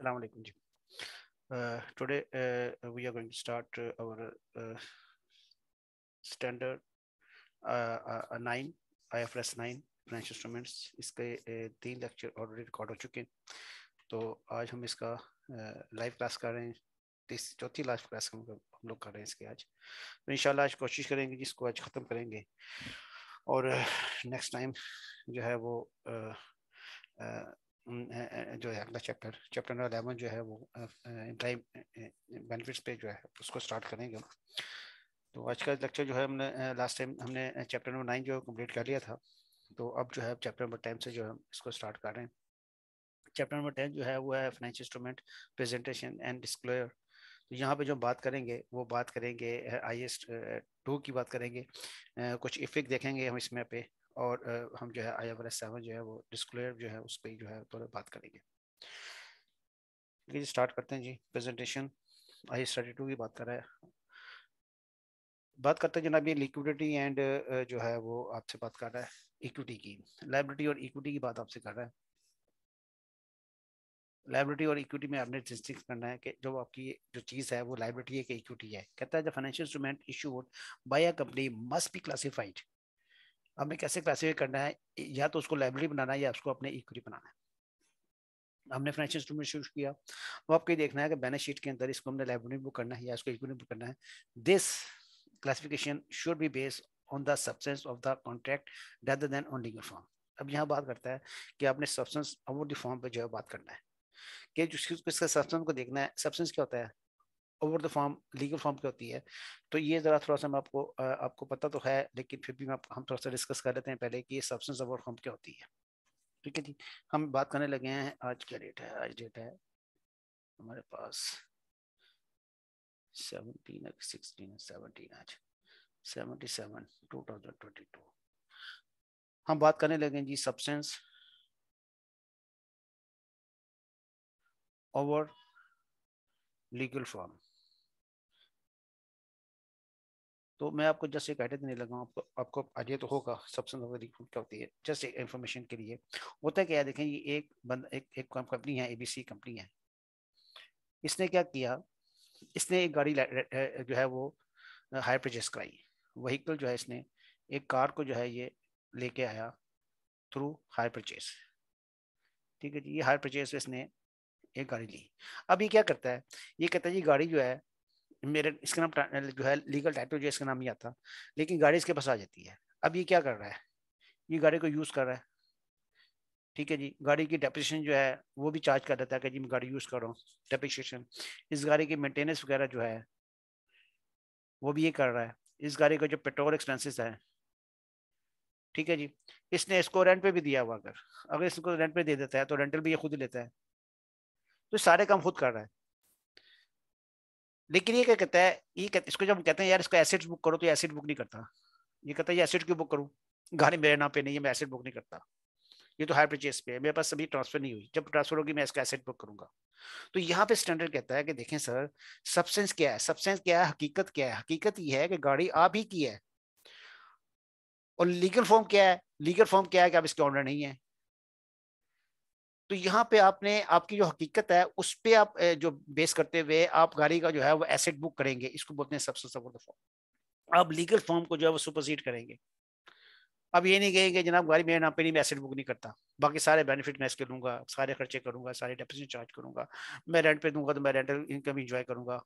Assalamu alaikum. Uh, today uh, we are going to start uh, our uh, standard nine I F S nine financial instruments इसके uh, तीन lecture already record हो चुके हैं तो आज हम इसका लाइव uh, क्लास कर रहे हैं तीस चौथी लास्ट क्लास हम हम लोग कर रहे हैं इसके आज तो इंशाल्लाह आज कोशिश करेंगे जिसको आज ख़त्म करेंगे और नेक्स्ट टाइम जो है वो जो है अगला चैप्टर चैप्टर नंबर अलेवन जो है वो एम्प्लॉय बेनिफिट्स पे जो है उसको स्टार्ट करेंगे तो आज का लेक्चर जो है हमने लास्ट टाइम हमने चैप्टर नंबर नाइन जो है कम्प्लीट कर लिया था तो अब जो है चैप्टर नंबर टेन से जो है इसको स्टार्ट कर रहे हैं चैप्टर नंबर टेन जो है वो है financial instrument presentation and disclosure तो यहाँ पे जो बात करेंगे वो बात करेंगे आई एस टू की बात करेंगे कुछ इफेक्ट देखेंगे हम इसमें पे और हम जो है आई एफ सेवन जो है वो डिस्कलेयर जो है उस पर जो है थोड़ा बात करेंगे प्लीज स्टार्ट करते हैं जी presentation I S thirty two की बात कर रहा है बात करते हैं जनाब ये लिक्विडिटी एंड जो है वो आपसे बात कर रहा है इक्विटी की लाइब्रिटी और इक्विटी की बात आपसे कर रहा है लाइब्रिटी और इक्विटी में आपने डिस्टिंग करना है कि जो आपकी जो चीज़ है वो लाइब्रिटी है कि इक्विटी है कहता है the financial instrument issued by a company must be classified हमें कैसे क्लासीफाई करना है या तो उसको लाइब्रेरी बनाना है या उसको अपने इक्विटी बनाना है हमने फाइनेंशियल इंस्ट्रूमेंट शुरू किया वो आपको ये देखना है कि बैलेंस शीट के अंदर इसको हमने लाइब्रेरी बुक करना है या इसको इक्विटी बुक करना है this classification should be based on the substance of the contract rather than on legal form अब यहाँ बात करता है कि आपने सब्सटेंस अबाउट द फॉर्म पर जो है बात करना है कि जिसके सब्सटेंस को देखना है सब्सटेंस क्या होता है over the form legal form की होती है तो ये ज़रा थोड़ा सा हम आपको आपको पता तो है लेकिन फिर भी मैं हम थोड़ा सा डिस्कस कर लेते हैं पहले कि ये सब्सटेंस ओवर फॉर्म क्या होती है ठीक है जी हम बात करने लगे हैं आज क्या डेट है आज डेट है हमारे पास सेवनटीन सिक्सटीन सेवनटीन आज seventy seven two thousand twenty two हम बात करने लगे जी सब्सटेंस ओवर लीगल फॉर्म तो मैं आपको जस्ट एक आइडिया देने लगा हूँ आपको आपको आइडिया तो होगा सबसे ज़्यादा क्या होती है जस्ट एक इन्फॉर्मेशन के लिए होता है क्या देखें ये एक बंद एक एक कंपनी है एबीसी कंपनी है इसने क्या किया इसने एक गाड़ी जो है वो हायर परचेज कराई वहीकल जो है इसने एक कार को जो है ये लेके आया थ्रू हायर परचेज ठीक है जी ये हायर परचेज इसने एक गाड़ी ली अब ये क्या करता है ये कहता है जी गाड़ी जो है मेरे इसका नाम जो है लीगल टाइटल जो है इसका नाम ही आता लेकिन गाड़ी इसके पास आ जाती है अब ये क्या कर रहा है ये गाड़ी को यूज़ कर रहा है ठीक है जी गाड़ी की डेप्रिशन जो है वो भी चार्ज कर देता है कि जी मैं गाड़ी यूज़ कर रहा हूँ डेप्रिशिएशन इस गाड़ी की मेंटेनेंस वगैरह जो है वो भी ये कर रहा है इस गाड़ी का जो पेट्रोल एक्सपेंसेस है ठीक है जी इसने इसको रेंट पे भी दिया हुआ अगर अगर इसको रेंट पे दे देता है तो रेंटल भी ये खुद लेता है तो सारे काम खुद कर रहा है लेकिन ये क्या कहता है ये कहते, इसको जब कहते हैं यार इसको एसेट्स बुक करो तो एसेट बुक नहीं करता ये कहता है ये एसेट क्यों बुक करूँ गाड़ी मेरे नाम पे नहीं है मैं एसेट बुक नहीं करता ये तो हायर परचेज पे है मेरे पास अभी ट्रांसफर नहीं हुई जब ट्रांसफर होगी मैं इसका एसेट बुक करूंगा तो यहाँ पे स्टैंडर्ड कहता है कि देखें सर सब्सेंस क्या है सब्सटेंस क्या है हकीकत क्या है हकीकत ये है कि गाड़ी आप ही की है और लीगल फॉर्म क्या है लीगल फॉर्म क्या है कि आप इसके ऑनर नहीं है तो यहाँ पे आपने आपकी जो हकीकत है उस पर आप जो बेस करते हुए आप गाड़ी का जो है वो एसेट बुक करेंगे इसको बोलते हैं सबसे ऑफ फॉर्म आप लीगल फॉर्म को जो है वो सुपरसीड करेंगे अब ये नहीं कहेंगे जनाब गाड़ी मेरे नाम पे नहीं मैं एसेट बुक नहीं करता बाकी सारे बेनिफिट मैं इसके लूंगा सारे खर्चे करूंगा सारे डेपोजिट चार्ज करूंगा मैं रेंट पे दूंगा तो मैं रेंटल इनकम इंजॉय करूंगा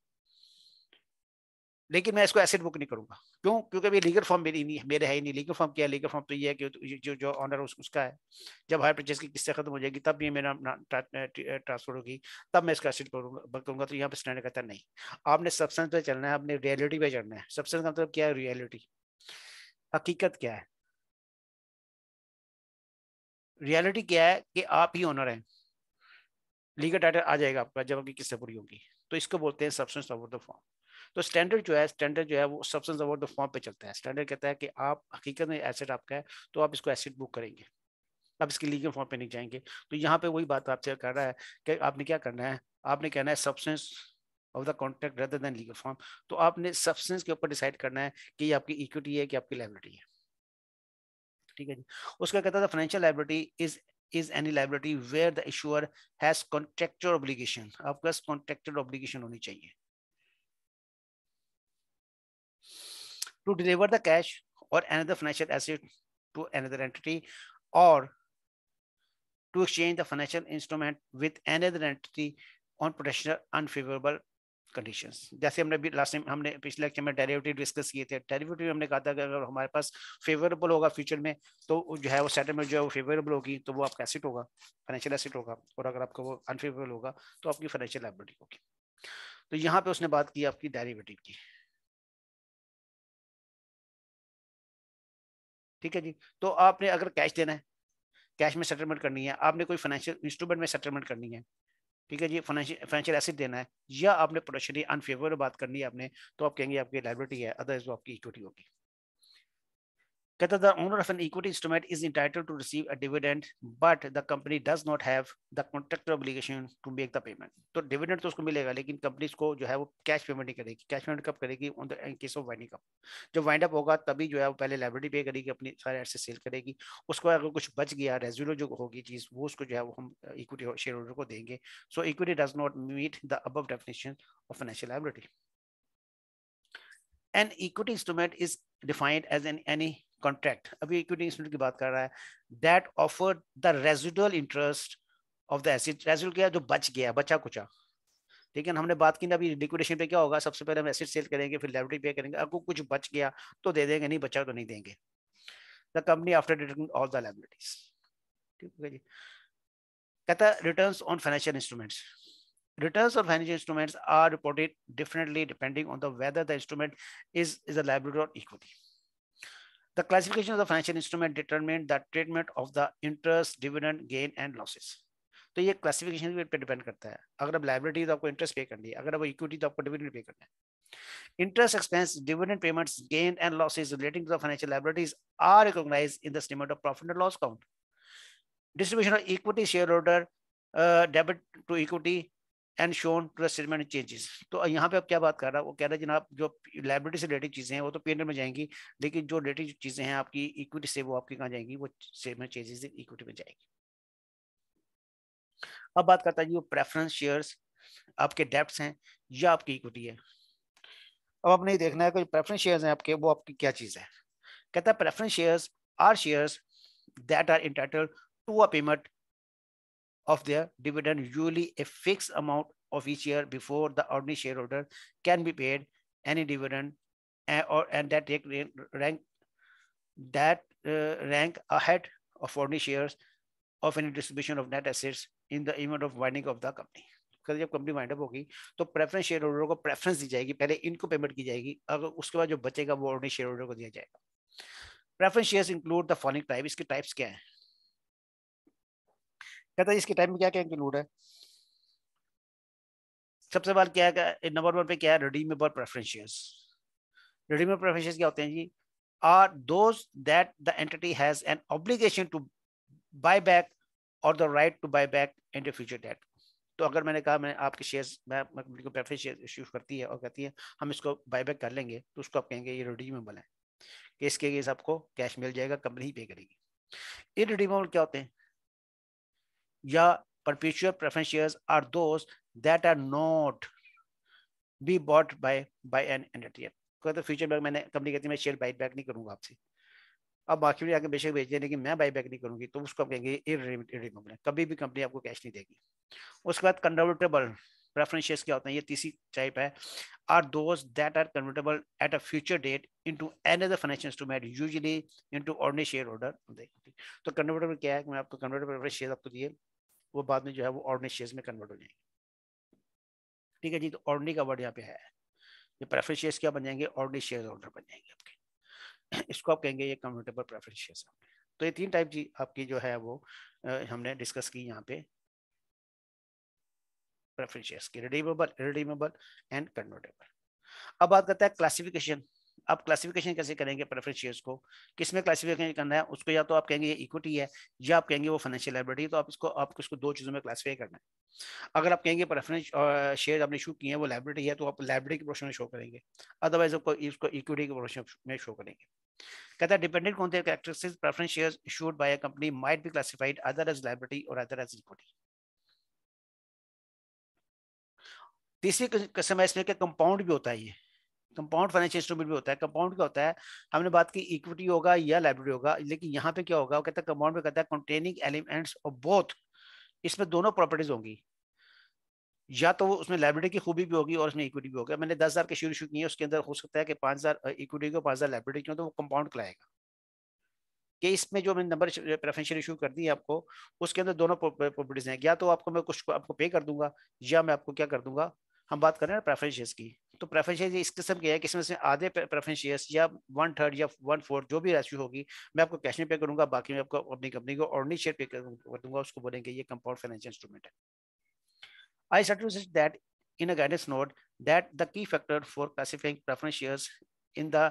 लेकिन मैं इसको एसेट बुक नहीं करूंगा क्यों क्योंकि अभी लीगल फॉर्म मेरी नहीं मेरे है ही नहीं लीगल फॉर्म क्या है लीगल फॉर्म तो ये है कि जो जो ऑनर उस, उसका है जब हायर परचेज की किस्से खत्म हो जाएगी तब ये मेरा ट्रांसफर होगी तब मैं इसका एसेट करूंगा करूंगा तो यहाँ पर स्टैंडर्ड कहता नहीं आपने सबसे पे चलना है आपने रियलिटी पे चलना है सबसे का मतलब क्या है रियलिटी हकीकत क्या है रियलिटी क्या है कि आप ही ऑनर हैं लीगल डाटा आ जाएगा आपका जब आपकी किस्तें पूरी होगी तो इसको बोलते हैं सबसे ऑफ द फॉर्म तो स्टैंडर्ड जो है स्टैंडर्ड जो है वो सब्सटेंस अवार्ड फॉर्म पे चलता है स्टैंडर्ड कहता है कि आप हकीकत में एसेट आपका है तो आप इसको एसेट बुक करेंगे आप इसके लीगल फॉर्म पे नहीं जाएंगे तो यहाँ पे वही बात आपसे कर रहा है कि आपने क्या करना है आपने कहना है substance of the contract rather than legal form तो आपने सब्सटेंस के ऊपर डिसाइड करना है कि ये आपकी इक्विटी है कि आपकी लाइब्रेटी है ठीक है जी उसका कहता था financial liability is is any liability where the issuer has contractual obligation आपके पास contractual obligation होनी चाहिए to deliver the cash or another financial asset to another entity or to exchange the financial instrument with another entity on potential unfavorable conditions जैसे हमने last time हमने पिछले lecture में derivative discuss किए थे derivative हमने कहा था कि अगर हमारे पास फेवरेबल होगा फ्यूचर में तो जो है वो सेटलमेंट जो है वो फेवरेबल होगी तो वो आपका एसिड होगा फाइनेंशियल एसिड होगा और अगर आपका वो अनफेवरेबल होगा तो आपकी फाइनेंशियल लाइबिलिटी होगी तो यहाँ पे उसने बात की आपकी डेरिवेटिव की ठीक है जी तो आपने अगर कैश देना है कैश में सेटलमेंट करनी है आपने कोई फाइनेंशियल इंस्ट्रूमेंट में सेटलमेंट करनी है ठीक है जी फाइनेंशियल फाइनेंशियल एसिड देना है या आपने प्रोडक्शन अनफेवरेबल बात करनी है आपने तो आप कहेंगे आपकी लाइब्रेटी है अदरवाइज वो आपकी इक्विटी होगी कहता the owner of an equity instrument is entitled to receive a dividend but the company does not have the contractual obligation to make the payment तो डिविडेंड तो उसको मिलेगा लेकिन कंपनी इसको जो है वो कैश पेमेंट नहीं करेगी कैश पेमेंट कब करेगी on the in case of winding up जब वाइंड अप होगा तभी जो है वो पहले लाइब्रेरी पे करेगी अपनी सारे एड से सेल करेगी उसको अगर कुछ बच गया रेज्यूलो जो होगी चीज़ वो उसको जो है वो हम इक्विटी शेयर होल्डर को देंगे so equity does not meet the above definition of financial liability an equity instrument is defined as an any contract अभी इक्विटी इंस्ट्रूमेंट की बात कर रहा है that offer the residual interest of the assets residual क्या जो बच गया बचा कुचा लेकिन हमने बात की ना अभी लिक्विडेशन पे क्या होगा सबसे पहले हम एसिड सेल करेंगे फिर लाइब्रेरी पे करेंगे अगर कुछ बच गया तो दे देंगे नहीं बचा तो नहीं देंगे the company after detecting all the liabilities ठीक है जी कहता है return on financial instruments return on financial instruments are reported differently depending on the whether the instrument is is a liability or equity The classification of the financial instrument determined the treatment of the interest, dividend, gain and losses. तो ये classification rate पे depend करता है अगर अब लाइब्रेटी तो आपको interest पे करनी है अगर अब इक्विटी तो आपको डिविडेंड पे करना है interest expense dividend payments gain and losses relating to the financial liabilities are recognised in the statement of profit and loss account distribution of equity share holder debit to equity and shown to the changes तो यहाँ पे आप क्या बात कर रहा है वो कह रहा है जनाब जो लाइब्रेरी से रिलेटेड चीज़ें हैं वो तो पी में जाएंगी लेकिन जो रिलेटेड चीज़ें हैं आपकी इक्विटी से वो आपकी कहाँ जाएंगी वो स्टेटमेंट चेंजेस इक्विटी में जाएगी अब बात करता है जी वो प्रेफरेंस शेयर्स आपके डेप्ट हैं या आपकी इक्विटी है अब आपने देखना है कि प्रेफरेंस शेयर्स हैं आपके वो आपकी क्या चीज़ है कहता है preference shares are shares that are entitled to a payment of their dividend, usually a fixed amount of each year before the ordinary shareholder can be paid any dividend and, or and that take rank that uh, rank ahead of ordinary shares of any distribution of net assets in the event of winding of the company कल जब company wind up होगी तो preference share holder को preference दी जाएगी पहले इनको payment की जाएगी अगर उसके बाद जो बचेगा वो ऑर्डिनरी शेयर होल्डर को दिया जाएगा preference shares include the following type इसके टाइप्स क्या हैं कहता है इसके टाइम में क्या क्या इंक्लूड है सबसे पहले क्या है नंबर वन पे क्या है रिडीमेबल प्रेफरेंशियस रिडीमेबल प्रेफरेंशियस क्या होते हैं जी are those that the entity has an obligation to buy back और the right to buy back in the future date तो अगर मैंने कहा मैं आपके शेयर्स मैं कंपनी को प्रेफरेंस शेयर इश्यू करती है और कहती है हम इसको बाय बैक कर लेंगे तो उसको आप कहेंगे ये रिडीमेबल है कि इसके केस आपको कैश मिल जाएगा कंपनी ही पे करेगी इरिडीमेबल क्या होते हैं या perpetual preference shares are those that are not be bought by by an entity तो फ्यूचर बैक मैंने कंपनी कहती है मैं शेयर बाई बैक नहीं करूंगा आपसे अब बाकी भी आगे बेशक भेज देने की मैं बाई बैक नहीं करूंगी तो उसको आप कहेंगे इरिमूवेबल कभी भी कंपनी आपको कैश नहीं देगी उसके बाद कन्वर्टेबल प्रेफरेंस शेयर्स क्या होते हैं ये तीसरी टाइप है are those that are convertible at a future date into other financial instrument usually into ordinary share holder तो कन्वर्टेबल क्या है मैं आपको कन्वर्टेबल प्रेफरेंस शेयर आपको दिए वो बाद में जो है वो ऑर्डनी शेयर्स में कन्वर्ट हो जाएंगे ठीक है जी तो ऑर्डनी का वर्ड यहाँ पे है ये प्रेफरेंस शेयर्स क्या बन जाएंगे ऑर्डनी शेयर ऑर्डर बन जाएंगे आपके इसको आप कहेंगे ये कन्वर्टेबल प्रेफरेंस शेयर्स तो ये तीन टाइप जी आपकी जो है वो हमने डिस्कस की यहाँ पे प्रेफरेंस शेयर की रिडीमेबल रिडीमेबल एंड कन्वर्टेबल अब बात करते हैं क्लासिफिकेशन आप क्लासिफिकेशन कैसे करेंगे प्रेफरेंस शेयर्स को किस में क्लासिफिकेशन करना है उसको या तो आप कहेंगे ये इक्विटी है या आप कहेंगे वो फाइनेंशियल लाइब्रेटी तो आप इसको आप इसको दो चीज़ों में क्लासीफाई करना है अगर आप कहेंगे प्रेफरेंस शेयर आपने इशू किए हैं वो लाइब्रेटी है तो आप लाइब्रेटी के प्रोशन में शो करेंगे अदरवाइज आपको इसको इक्विटी के प्रोशन में शो करेंगे कहता है डिपेंडेंट कौन थे characteristics preference shares issued by a company might be classified other as liability और अदर एज इक्विटी तीसरी कसम है इसमें कंपाउंड भी होता है ये कंपाउंड फाइनेंशियल इंस्ट्रूमेंट भी होता है कंपाउंड क्या होता है हमने बात की इक्विटी होगा या लाइब्रेरी होगा लेकिन यहाँ पे क्या होगा वो कहता है कंपाउंड में कहता है कंटेनिंग एलिमेंट्स ऑफ बोथ इसमें दोनों प्रॉपर्टीज होंगी या तो उसमें लाइब्रेरी की खूबी भी होगी और उसमें इक्विटी भी होगी मैंने दस हज़ार के शुरू शुरू किए उसके अंदर हो सकता है कि पाँच हज़ार इक्विटी को पाँच हज़ार लाइब्रेरी क्यों तो वो कंपाउंड कराएगा कि इसमें जो मैंने नंबर प्रेफरेंशियल इशू कर दी है आपको उसके अंदर दोनों प्रॉपर्टीज हैं या तो आपको मैं कुछ आपको पे कर दूंगा या मैं आपको क्या कर दूंगा हम बात कर रहे हैं प्रेफरेंशियल की तो प्रेफरेंस शेयर इस किस्म के है कि इसमें से आधे प्रेफरेंस शेयर्स या वन थर्ड या वन फोर्थ जो भी राशि होगी मैं आपको कैश में पे करूंगा बाकी मैं आपको अपनी कंपनी को ऑर्डनी शेयर पे कर दूंगा उसको बोलेंगे ये कंपाउंड फाइनेंशियल इंस्ट्रूमेंट है I suggested that in a guidance note that the key factor for classifying preference shares in the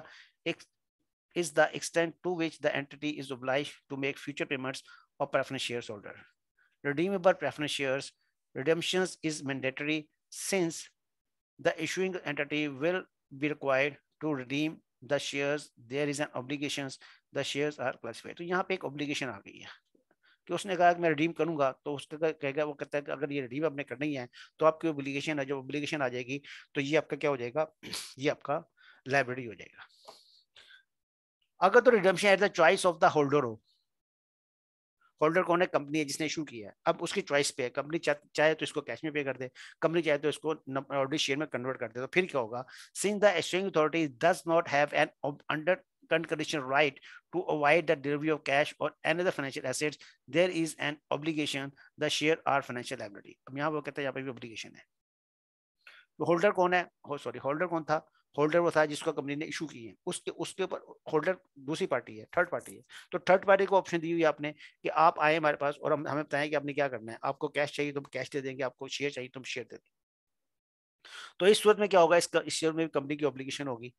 is the extent to which the entity is obliged to make future payments of preference shares holder. Redeemable preference shares redemptions is mandatory since the issuing entity will be required to redeem the shares there is an obligations the shares are classified तो yahan pe ek obligation aa gayi hai कि उसने कहा कि मैं redeem करूंगा तो उसका कहेगा वो कहता है कि अगर ये रिडीम आपने करनी है तो आपकी ओब्लिगेशन है जब ओब्लिगेशन आ जाएगी तो ये आपका क्या हो जाएगा ये आपका लाइब्रेरी हो जाएगा अगर तो redemption at the choice of the holder हो होल्डर कौन है कंपनी है जिसने इशू किया है अब उसकी चॉइस पे है कंपनी चाहे तो इसको कैश में पे कर दे कंपनी चाहे तो इसको ऑर्डिनरी शेयर में कन्वर्ट कर दे तो फिर क्या होगा since the issuing authority does not have an under condition right to avoid the delivery of cash और an other financial assets there is an obligation the share are financial liability अब यहां वो कहता है यहां पे भी ऑब्लिगेशन है होल्डर तो कौन है सॉरी होल्डर कौन था होल्डर वो था जिसको कंपनी ने इशू की है उसके उसके ऊपर होल्डर दूसरी पार्टी है थर्ड पार्टी है तो थर्ड पार्टी को ऑप्शन दी हुई आपने कि आप आए हमारे पास और हम हमें बताएं कि आपने क्या करना है आपको कैश चाहिए तो हम कैश दे देंगे आपको शेयर चाहिए तो हम शेयर दे देंगे तो इस सूरत में क्या होगा इस, इस शेयर में कंपनी की ऑब्लिगेशन होगी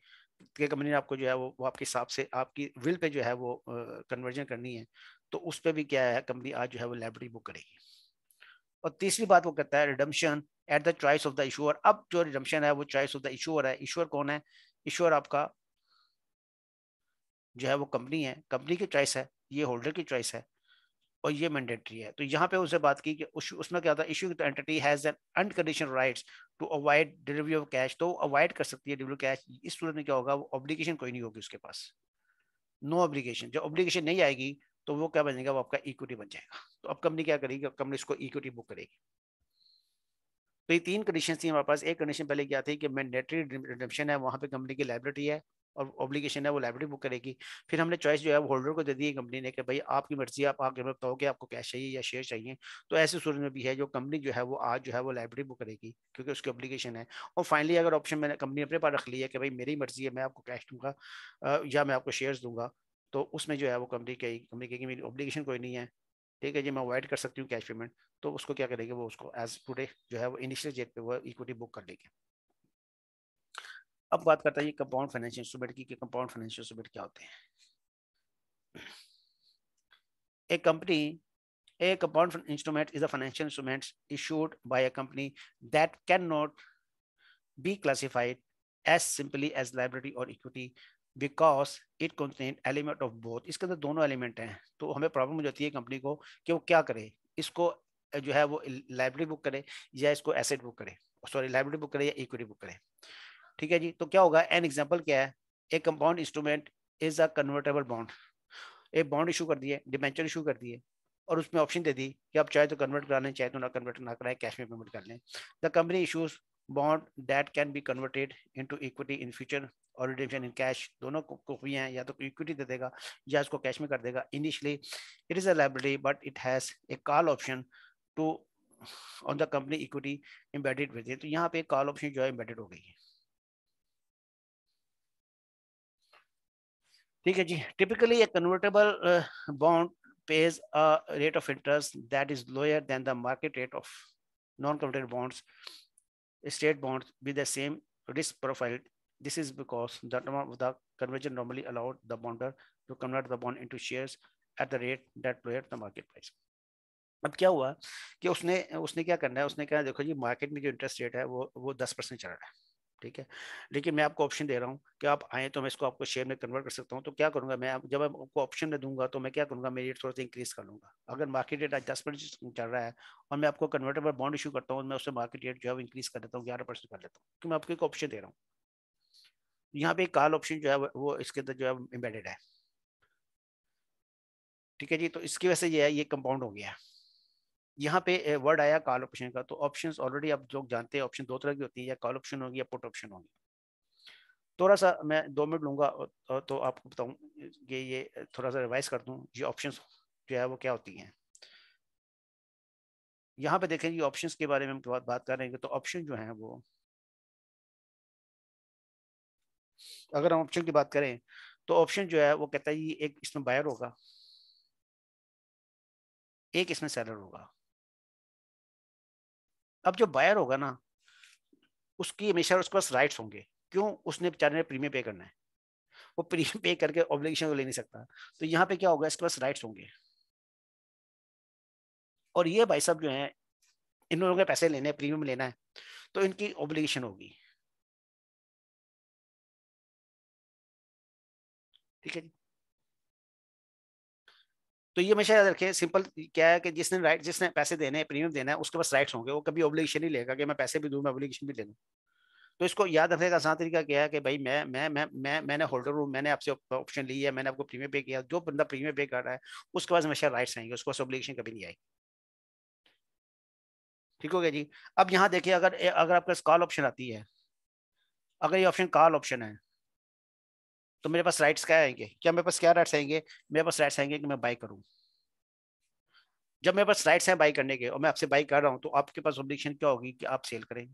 कि कंपनी ने आपको जो है वो, वो आपके हिसाब से आपकी विल पे जो है वो कन्वर्जन करनी है तो उस पर भी क्या है कंपनी आज जो है वो लाइब्रेरी बुक करेगी और तीसरी बात वो कहता है redemption at the choice of the issuer अब जो रिडम्शन है वो चॉइस ऑफ द इशोर है ईश्वर कौन है ईश्वर आपका जो है वो कंपनी है कंपनी की चॉइस है ये होल्डर की चॉइस है और ये मैंडेटरी है तो यहाँ पे उसे बात की कि उस, उसमें क्या था है इशू तो entity has an uncondition rights to avoid delivery of cash तो अवॉइड कर सकती है डिलीवरी कैश इस सूरत में क्या होगा वो ऑब्लिगेशन कोई नहीं होगी उसके पास नो no ऑब्लिगेशन जब ऑब्लिगेशन नहीं आएगी तो वो क्या बनेगा वो आपका इक्विटी बन जाएगा तो अब कंपनी क्या करेगी अब कंपनी इसको इक्विटी बुक करेगी तो ये तीन कंडीशन थी हमारे पास एक कंडीशन पहले क्या थी कि मैंडेटरी रिडम्पशन है वहाँ पे कंपनी की लाइब्रेटी है और ऑब्लिगेशन है वो लाइब्रेटी बुक करेगी फिर हमने चॉइस जो है वो होल्डर को दे दी है कंपनी ने कि भाई आपकी मर्जी आप आगे में कि आपको कैश चाहिए या शेयर चाहिए तो ऐसे सूरज में भी है जो कंपनी जो है वो आज जो है वो लाइब्रेटी बुक करेगी क्योंकि उसकी ऑब्लिगेशन है और फाइनली अगर ऑप्शन मैंने कंपनी अपने पास रख लिया है कि भाई मेरी मर्जी है मैं आपको कैश दूंगा या मैं आपको शेयर दूंगा तो उसमें जो है वो कंपनी कही कंपनी कहेगी मेरी ऑब्लिगेशन कोई नहीं है ठीक है जी मैं अवॉइड कर सकती हूँ कैश पेमेंट तो उसको क्या करेगी वो उसको एज टूडे जो है वो इनिशियल डेट पे वो इक्विटी बुक कर लेगी अब बात करते हैं कंपाउंड फाइनेंशियल इंस्ट्रूमेंट की कंपाउंड फाइनेंशियल इंस्ट्रूमेंट क्या होते हैं एक company a compound instrument is a financial instrument issued issued a company that can not be classified as simply as liability और equity because it contain element of both इसके अंदर दोनों element हैं तो हमें प्रॉब्लम हो जाती है कंपनी को कि वो क्या करे इसको जो है वो लाइब्रेरी बुक करे या इसको एसेट बुक करे सॉरी लाइब्रेरी बुक करे या इक्विटी बुक करे ठीक है जी तो क्या होगा एन एग्जाम्पल क्या है a compound instrument is a convertible bond एक बॉन्ड इशू कर दिए डिमेंचर इशू कर दिए और उसमें ऑप्शन दे दी कि आप चाहे तो कन्वर्ट करा लें चाहे तो ना कन्वर्ट ना कराएं कैश में पेमेंट कर लें the company issues bond that can be converted into equity in future और रिडेम्पशन इन कैश दोनों को, को भी हैं या तो इक्विटी दे देगा या इसको कैश में कर देगा initially it is a library but it has a call option to on the company equity embedded with तो यहाँ पे कॉल ऑप्शन जो है इम्बेडेड हो गई है ठीक है जी typically a convertible bond pays a rate of interest that is lower than the market rate of non converted bonds state bonds with the same risk profile. This is because the term of the conversion normally allowed the bonder to convert the bond into shares at the rate that play the market price. अब क्या हुआ कि उसने उसने क्या करना है उसने कहा देखो जी मार्केट में जो इंटरेस्ट रेट है वो वो दस परसेंट चल रहा है ठीक है लेकिन मैं आपको ऑप्शन दे रहा हूँ कि आप आए तो मैं इसको आपको शेयर में कन्वर्ट कर सकता हूँ तो क्या करूँगा मैं जब आपको ऑप्शन में दूंगा तो मैं क्या करूँगा मेरी रेट थोड़ा सा इंक्रीज कर लूँगा अगर मार्केट रेट आज दस परसेंट चल रहा है और मैं आपको कन्वर्टेबल बॉन्ड इशू करता हूँ मैं उससे मार्केट रेट जो है इंक्रीज कर देता हूँ ग्यारह परसेंट कर लेता हूँ क्योंकि तो मैं आपको एक ऑप्शन दे रहा हूँ यहाँ पे कॉल ऑप्शन जो है वो इसके अंदर जो है इम्बेडेड है ठीक है जी तो इसकी वजह से ये है ये कंपाउंड हो गया है यहाँ पे वर्ड आया कॉल ऑप्शन का तो ऑप्शंस ऑलरेडी आप लोग जानते हैं ऑप्शन दो तरह की होती है या कॉल ऑप्शन होगी या पुट ऑप्शन होगी थोड़ा सा मैं दो मिनट लूंगा तो आपको बताऊँ कि ये थोड़ा सा रिवाइज कर दूँ ये ऑप्शन जो है वो क्या होती हैं यहाँ पे देखें ये ऑप्शन के बारे में हम बात कर रहे हैं तो ऑप्शन जो है वो अगर हम ऑप्शन की बात करें तो ऑप्शन जो है वो कहता है ये एक इसमें बायर होगा एक इसमें सेलर होगा अब जो बायर होगा ना उसकी हमेशा उसके पास राइट्स होंगे क्यों उसने बेचारे ने प्रीमियम पे करना है वो प्रीमियम पे करके ऑब्लिगेशन को ले नहीं सकता तो यहाँ पे क्या होगा इसके पास राइट्स होंगे और ये भाई साहब जो है इन लोगों के पैसे लेने प्रीमियम लेना है तो इनकी ऑब्लिगेशन होगी ठीक है जी तो ये हमेशा याद रखें सिंपल क्या है कि जिसने राइट जिसने पैसे देने हैं प्रीमियम देना है उसके पास राइट्स होंगे वो कभी ऑब्लिगेशन नहीं लेगा कि मैं पैसे भी दूँ मैं ऑब्लिगेशन भी ले लूँ तो इसको याद रखने का आसान तरीका क्या है कि भाई मैं मैं मैं मैं मैंने होल्डर हूँ मैंने आपसे ऑप्शन ली है मैंने आपको प्रीमियम पे किया जो बंदा प्रीमियम पे कर रहा है उसके पास हमेशा राइट्स आएंगे उसके पास ऑब्लिगेशन कभी नहीं आएगी ठीक हो गया जी अब यहाँ देखिए अगर अगर आपके पास कॉल ऑप्शन आती है अगर ये ऑप्शन कॉल ऑप्शन है तो मेरे पास राइट्स क्या आएंगे क्या मेरे पास क्या राइट्स आएंगे मेरे पास राइट्स आएंगे कि मैं बाई करूँ जब मेरे पास राइट्स हैं बाई करने के और मैं आपसे बाई कर रहा हूँ तो आपके पास ऑब्जेक्शन क्या होगी कि आप सेल करेंगे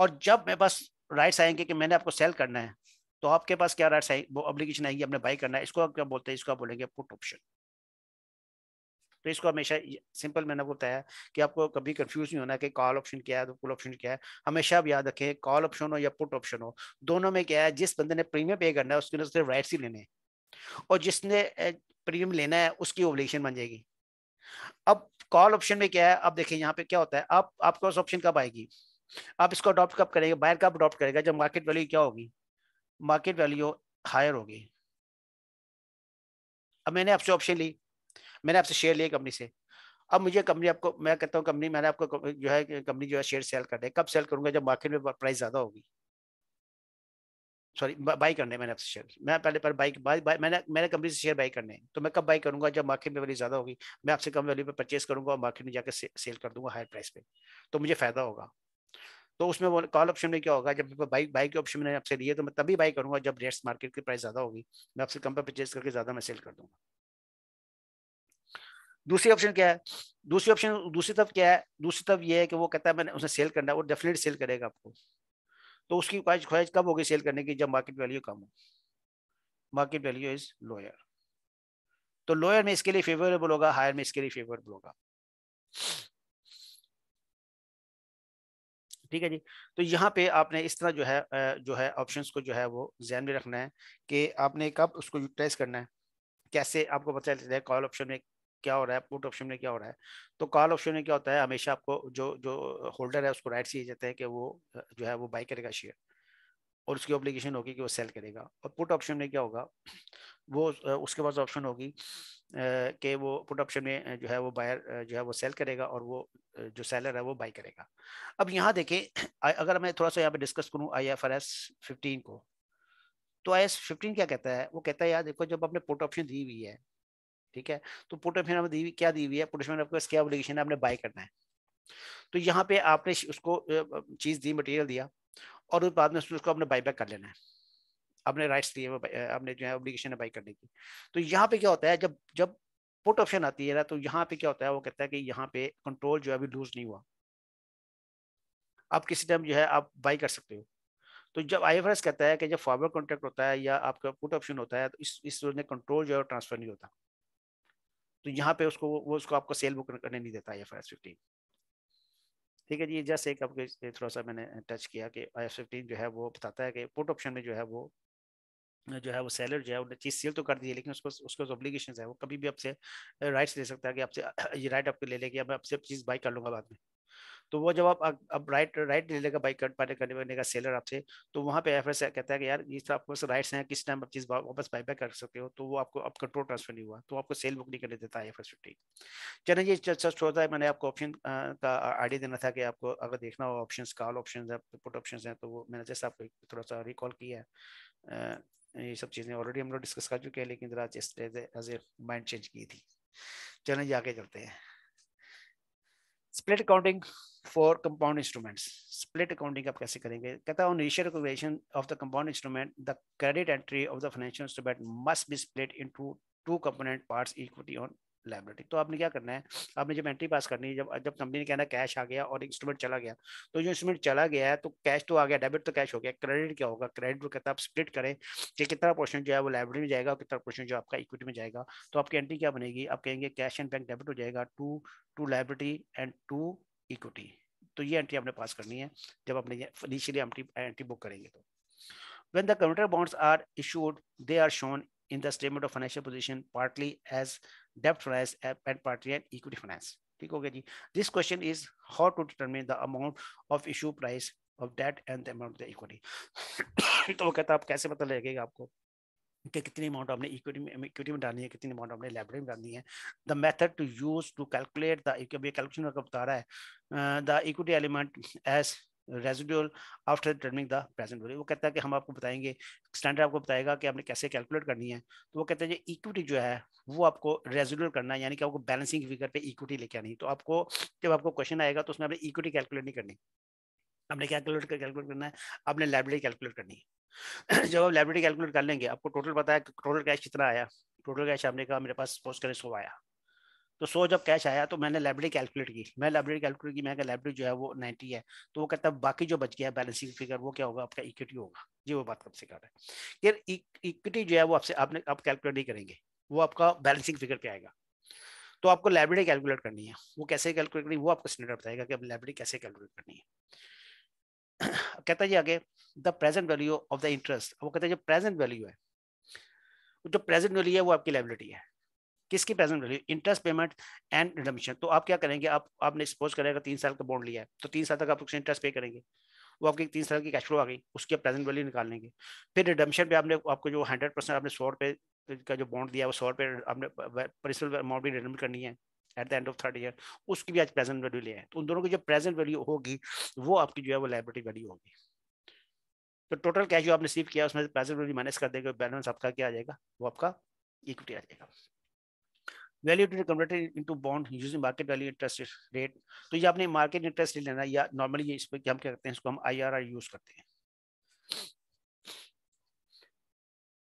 और जब मेरे पास राइट्स आएंगे कि मैंने आपको सेल करना है तो आपके पास क्या राइट्स आएंगे वो ऑब्लिगेशन आएगी आपने बाई करना है इसको आप क्या बोलते हैं इसको आप बोलेंगे पुट ऑप्शन तो इसको हमेशा सिंपल मैंने आपको बताया कि आपको कभी कंफ्यूज नहीं होना कि कॉल ऑप्शन क्या है तो पुल ऑप्शन क्या है हमेशा आप याद रखें कॉल ऑप्शन हो या पुट ऑप्शन हो दोनों में क्या है जिस बंदे ने प्रीमियम पे करना है उसके लिए सिर्फ राइट्स ही लेने और जिसने प्रीमियम लेना है उसकी ओब्लिगेशन बन जाएगी अब कॉल ऑप्शन में क्या है अब देखिए यहाँ पे क्या होता है आप आपके पास ऑप्शन कब आएगी आप इसको अडॉप्ट कब करेंगे बायर कब अडॉप्ट करेगा जब मार्केट वैल्यू क्या होगी मार्केट वैल्यू हायर होगी अब मैंने आपसे ऑप्शन ली मैंने आपसे शेयर लिए कंपनी से अब मुझे कंपनी आपको मैं कहता हूँ कंपनी मैंने आपको जो है कंपनी जो है शेयर सेल कर दे कब सेल करूंगा जब मार्केट में प्राइस ज्यादा होगी सॉरी बाई करने मैंने आपसे शेयर मैं पहले पर बाई बाई मैंने मैंने कंपनी से शेयर बाई करने तो मैं कब बाई करूंगा जब मार्केट में वैल्यू ज़्यादा होगी मैं आपसे कम वैल्यू पर परचेस करूंगा और मार्केट में जाकर सेल कर दूंगा हायर प्राइस पे तो मुझे फायदा होगा तो उसमें वो कॉल ऑप्शन में क्या होगा जब बाई बाई के ऑप्शन मैंने आपसे लिए तो मैं तभी बाई करूंगा जब रेट्स मार्केट की प्राइस ज़्यादा होगी मैं आपसे कम पर परचेस करके ज़्यादा मैं सेल कर दूंगा दूसरी ऑप्शन क्या है दूसरी ऑप्शन दूसरी तरफ क्या है दूसरी तरफ ये है कि वो कहता है मैंने उसे सेल करना है वो डेफिनेट सेल करेगा आपको तो उसकी ख्वाहिश ख्वाहिश कब होगी सेल करने की जब मार्केट वैल्यू कम हो मार्केट वैल्यू इज लोअर तो लोअर में इसके लिए फेवरेबल होगा हायर में इसके लिए फेवरेबल होगा ठीक है जी तो यहाँ पे आपने इस तरह जो है जो है ऑप्शंस को जो है वो जहन में रखना है कि आपने कब उसको यूटिलाइज करना है कैसे आपको पता चल जाए कॉल ऑप्शन में क्या हो रहा है पुट ऑप्शन में क्या हो रहा है तो कॉल ऑप्शन में क्या होता है हमेशा आपको जो जो होल्डर है उसको राइट्स ये जाता हैं कि वो जो है वो बाई करेगा शेयर और उसकी ऑब्लिगेशन होगी कि वो सेल करेगा और पुट ऑप्शन में क्या होगा वो उसके पास ऑप्शन होगी कि वो पुट ऑप्शन में जो है वो बायर जो है वो सेल करेगा और वो जो सेलर है वो बाई करेगा अब यहाँ देखें अगर मैं थोड़ा सा यहाँ पे डिस्कस करूँ I F R S fifteen को तो आई एस फिफ्टीन क्या कहता है वो कहता है यार देखो जब आपने पुट ऑप्शन दी हुई है ठीक है तो पुट ऑप्शन आपने दी क्या दी हुई है पुट ऑप्शन आपके पास क्या ऑब्लिगेशन है आपने बाय करना है तो यहाँ पे आपने उसको चीज़ दी मटेरियल दिया और उस बाद में उसको आपने बाई बैक कर लेना है आपने राइट्स दिए आपने जो है ऑब्लिगेशन है बाई करने की तो यहाँ पे क्या होता है जब जब पुट ऑप्शन आती है ना तो यहाँ पे क्या होता है वो कहता है कि यहाँ पे कंट्रोल जो है अभी लूज नहीं हुआ आप किसी टाइम जो है आप बाई कर सकते हो तो जब आई कहता है कि जब फॉरवर्ड कॉन्ट्रैक्ट होता है या आपका पुट ऑप्शन होता है तो इस इस कंट्रोल जो है ट्रांसफर नहीं होता तो यहाँ पे उसको वो उसको आपको सेल बुक करने नहीं देता है एफ फिफ्टीन ठीक है जी जैसे एक आपके थोड़ा सा मैंने टच किया कि आई एफ फिफ्टीन जो है वो बताता है कि पुट ऑप्शन में जो है वो जो है वो सेलर जो है उन्हें चीज़ सेल तो कर दी है लेकिन उसको उसको जो ऑब्लिगेशन है वो कभी भी आपसे राइट्स ले सकता है कि आपसे ये राइट आपको ले लेके मैं आपसे चीज़ बाई कर लूँगा बाद में तो वो जब आप अब राइट राइट ले लेगा बाइक करने करने का सेलर आपसे तो वहाँ पे एफ कहता है कि यार इस पास राइट्स हैं किस टाइम आप चीज़ वापस बाई बैक कर सकते हो तो वो आपको अब कंट्रोल ट्रांसफर नहीं हुआ तो आपको सेल बुक नहीं करने देता है एफ चलें ये चर्चा होता है मैंने आपको ऑप्शन का आइडिया देना था कि आपको अगर देखना हो ऑप्शन कॉल ऑप्शन है पुट ऑप्शन है तो वो मैंने जैसे आपको थोड़ा सा रिकॉल किया है ये सब चीज़ें ऑलरेडी हम लोग डिस्कस कर चुके हैं लेकिन ज़रा जस्ट माइंड चेंज की थी चलें आगे चलते हैं split accounting for compound instruments split accounting आप कैसे करेंगे कहता है initial recognition of the compound instrument the credit entry of the financial instrument must be split into two component parts equity on liability तो आपने क्या करना है आपने जब एंट्री पास करनी है जब जब कंपनी ने कहना कैश आ गया और इंस्ट्रूमेंट चला गया तो जो इंस्ट्रूमेंट चला गया है तो कैश तो आ गया डेबिट तो कैश हो गया क्रेडिट क्या होगा क्रेडिट कहता आप स्प्लिट करें कि कितना पोर्शन जो है वो लाइब्रेरी में जाएगा और कितना पोर्शन जो आपका इक्विटी में जाएगा तो आपकी एंट्री क्या बनेगी आप कहेंगे कैश एंड बैंक डेबिट हो जाएगा to to liability and to equity तो ये एंट्री आपने पास करनी है जब आपने इनिशियली एंट्री एंट्री बुक करेंगे तो when the convertible bonds are issued they are shown in the statement of financial position partly as डेप्ट finance and partly and equity finance ठीक हो गया जी this question is how to determine the amount of issue price of debt and the amount of the equity तो वो कहता है आप कैसे पता लगेगा आपको कि कितनी अमाउंट आपने इक्विटी में इक्विटी में डालनी है कितनी अमाउंट आपने लाइब्रेरी में डालनी है the method to use to calculate the calculation का बता रहा है the equity element as residual after determining the present value वो कहता है कि हम आपको बताएंगे स्टैंडर्ड आपको बताएगा कि आपने कैसे कैलकुलेट करनी है तो वो कहते हैं इक्विटी जो है वो आपको रेजिडुअल करना है यानी कि आपको बैलेंसिंग फिगर पे इक्विटी लेके आनी तो आपको जब आपको क्वेश्चन आएगा तो उसमें आपने इक्विटी कैलकुलेट नहीं करनी आपने क्या कैलकुलेट कर कैलकुलेट करना है आपने लाइब्रेरी कैलकुलेट करनी है जब आप लाइब्रेरी कैलकुलेट कर लेंगे आपको टोटल पता है टोटल कैश कितना आया टोटल कैश आपने कहा मेरे पास सपोज करें सो आया तो सो जब कैश आया तो मैंने लाइब्रेरी कैलकुलेट की मैं लाइब्रेरी कैलकुलेट की मैं लाइब्रेरी जो है वो नाइन्टी है तो वो कहता है बाकी जो बच गया बैलेंसिंग फिगर वो क्या होगा आपका इक्विटी होगा जी वो बात कब से कर रहे हैं इक्विटी जो है वो आपसे आपने आप कैलकुलेट नहीं करेंगे वो आपका बैलेंसिंग फिगर पे आएगा तो आपको लाइब्रेरी कैलकुलेट करनी है वो कैसे कैलकुलेट करनी है वो आपको स्टैंडर्ड बताएगा कि अब लाइब्रेरी कैसे कैलकुलेट करनी है कहता जी आगे the present value of the interest वो कहता है जो प्रेजेंट वैल्यू है जो प्रेजेंट वैल्यू है वो आपकी लाइबिलिटी है किसकी present value interest payment and redemption तो आप क्या करेंगे आप आपने सपोज करेगा तीन साल का बॉन्ड लिया है तो तीन साल तक आप उसको इंटरेस्ट पे करेंगे वो आपकी तीन साल की कैश फ्लो आ गई उसकी आप प्रेजेंट वैल्यू निकाल लेंगे फिर रिडमशन पे आपने आपको जो हंड्रेड परसेंट आपने सौ रुपये का जो बॉन्ड दिया वो सौ रुपये आपने प्रिंसिपल अमाउंट भी रिडम करनी है at the end of third year उसकी भी आज प्रेजेंट वैल्यू ले आए तो उन दोनों की जो प्रेजेंट वैल्यू होगी वो आपकी जो है वो लाइब्रेटी वैल्यू होगी तो टोटल कैश जो आपने रिसीव किया उसमें प्रेजेंट वैल्यू माइनस कर देंगे बैलेंस आपका क्या आ जाएगा वो आपका इक्विटी आ जाएगा value to converted into bond using market value interest rate तो ये आपने मार्केट इंटरेस्ट रेट लेना या नॉर्मली ये इस पर हम क्या करते हैं इसको हम आईआरआर यूज करते हैं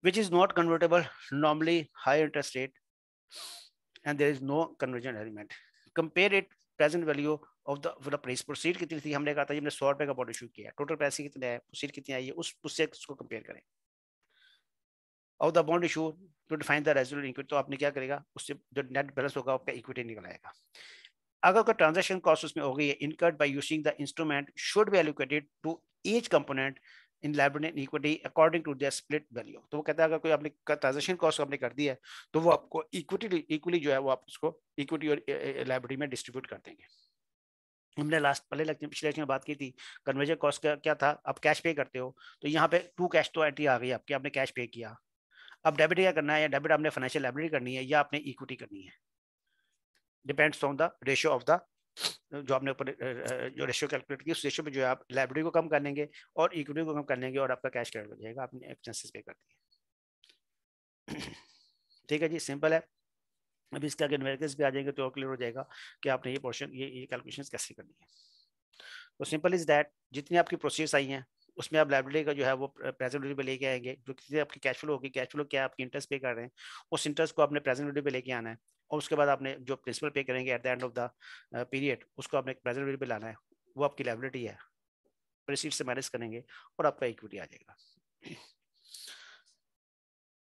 which is not convertible normally high interest rate and there is no conversion element compare it present value of the for the price proceed कितनी थी हमने कहा था हमने सौ रुपए का बॉन्ड इशू किया टोटल पैसे कितने हैं प्रोसीड कितनी आई है उस उससे उसको कंपेयर करें और the bond issue to define the resolute equity तो आपने क्या करेगा उससे जो नेट बैलेंस होगा आपका इक्विटी निकल आएगा अगर कोई ट्रांजेक्शन कॉस्ट उसमें हो गई है incurred by using the instrument should be allocated to each component in liability equity according to their split value तो वो कहता है अगर कोई आपने ट्रांजेक्शन कॉस्ट आपने कर दिया है तो वो आपको इक्विटी इक्वली जो है वो आप उसको इक्विटी और लाइब्रेरी में डिस्ट्रीब्यूट कर देंगे हमने लास्ट पहले लगते पिछले लेक्चर में बात की थी कन्वर्जन कॉस्ट का क्या था आप कैश पे करते हो तो यहाँ पे टू कैश तो एंट्री आ गई आपकी आपने कैश पे किया अब डेबिट क्या करना है या डेबिट आपने फाइनेंशियल लाइब्रेरी करनी है या आपने इक्विटी करनी है depends on the ratio of the जो आपने ऊपर जो रेशियो कैलकुलेट की उस रेशियो में जो है आप लाइब्रेरी को कम कर लेंगे और इक्विटी को कम कर लेंगे और आपका कैश क्रेडिट हो जाएगा आपने एक्सपेंसिस पे कर दिए ठीक है जी सिंपल है अभी इसके अगर न्यूमेरिकल्स भी आ जाएंगे तो और क्लियर हो जाएगा कि आपने ये पोर्शन ये ये कैलकुलेशन कैसे करनी है तो सिंपल इज दैट जितनी आपकी प्रोसेस आई हैं उसमें आप लाइब्रेरी का जो है वो प्रेजेंट वैल्यू पे लेके आएंगे जो किसी आपकी कैश फ्लो होगी कैश फ्लो क्या आपकी इंटरेस्ट पे कर रहे हैं उस इंटरेस्ट को आपने प्रेजेंट वैल्यू पे लेके आना है और उसके बाद आपने जो प्रिंसिपल पे करेंगे at the end of the period उसको आपने प्रेजेंट वैल्यू पे लाना है वो आपकी लाइब्रेरी है रिसीट से मैनेज करेंगे और आपका इक्विटी आ जाएगा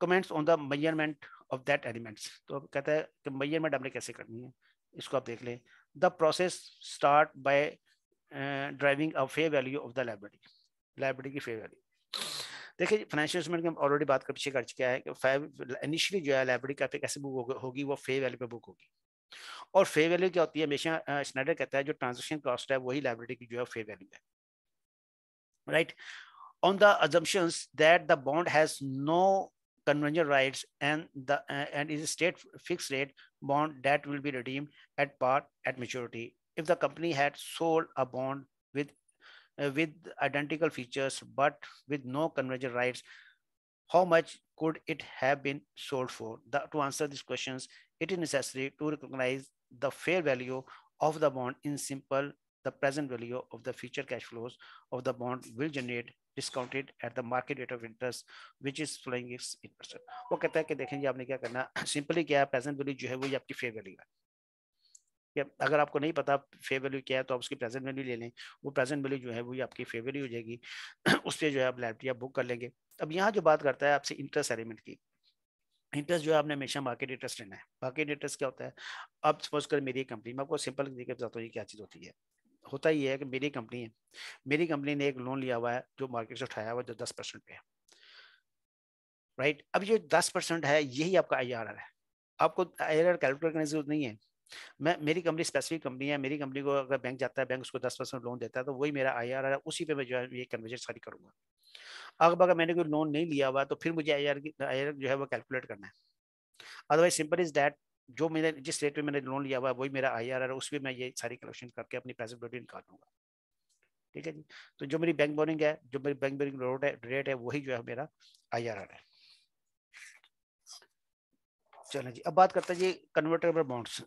comments on the measurement of that elements तो अब कहता है कि मेजरमेंट आपने कैसे करनी है इसको आप देख लें the process start by driving a fair value of the library library की फेयर वैल्यू देखिए फाइनेंशियल इंस्ट्रूमेंट की ऑलरेडी बात कर पीछे कर चुका है कि फाइव इनिशियली जो है लाइब्रेरी कैफे कैसे बुक होगी वो फेयर वैल्यू पे बुक होगी और फेयर वैल्यू क्या होती है हमेशा स्नाइडर कहता है जो ट्रांजेक्शन कॉस्ट है वही लाइब्रेरी की जो है फेयर वैल्यू है right on the assumptions that the bond has no conversion right and the end is state fix rate bond rate will be will at redeemed at par at maturity if the company had sold a bond Uh, with identical features but with no conversion rights how much could it have been sold for the, to answer these questions it is necessary to recognize the fair value of the bond in simple the present value of the future cash flows of the bond will generate discounted at the market rate of interest which is flowing its interest वो कहता है कि देखें जी आपने क्या करना simply क्या है प्रेजेंट वैल्यू जो है वो fair value. कि अगर आपको नहीं पता फेयर वैल्यू क्या है तो आप उसकी प्रेजेंट वैल्यू ले लें वो प्रेजेंट वैल्यू जो है वही आपकी फेयर वैल्यू हो जाएगी उस पर जो है आप लाइब्रेरी आप बुक कर लेंगे अब यहाँ जो बात करता है आपसे इंटरेस्ट एलिमेंट की इंटरेस्ट जो है आपने हमेशा मार्केट इंटरेस्ट लेना है मार्केट इंटरेस्ट क्या होता है अब सपोज कर मेरी कंपनी मैं आपको सिंपल तरीके बताता हूँ क्या चीज़ होती है होता ही है कि मेरी कंपनी है मेरी कंपनी ने एक लोन लिया हुआ है जो मार्केट से उठाया हुआ है जो दस परसेंट पे है राइट अब ये दस परसेंट है यही आपका आई है आपको आई कैलकुलेट करने की जरूरत नहीं है मैं मेरी कंपनी स्पेसिफिक कंपनी है मेरी कंपनी को अगर बैंक जाता है बैंक उसको दस परसेंट लोन देता है तो वही मेरा आई है उसी पे मैं जो है ये कन्वर्जन सारी करूँगा अब अगर मैंने कोई लोन नहीं लिया हुआ तो फिर मुझे आई आर जो है वो कैलकुलेट करना है अदरवाइज सिंपल इज दैट जो मैंने जिस रेट पे मैंने लोन लिया हुआ है वही मेरा आई आर है उस पर मैं ये सारी कलेक्शन करके अपनी पैसिबिलिटी निकाल लूंगा ठीक है जी तो जो मेरी बैंक बोरिंग है जो मेरी बैंक बोरिंग रेट है वही जो है मेरा आई आर आर है चलें जी अब बात करते हैं जी कन्वर्टेबल बॉन्ड्स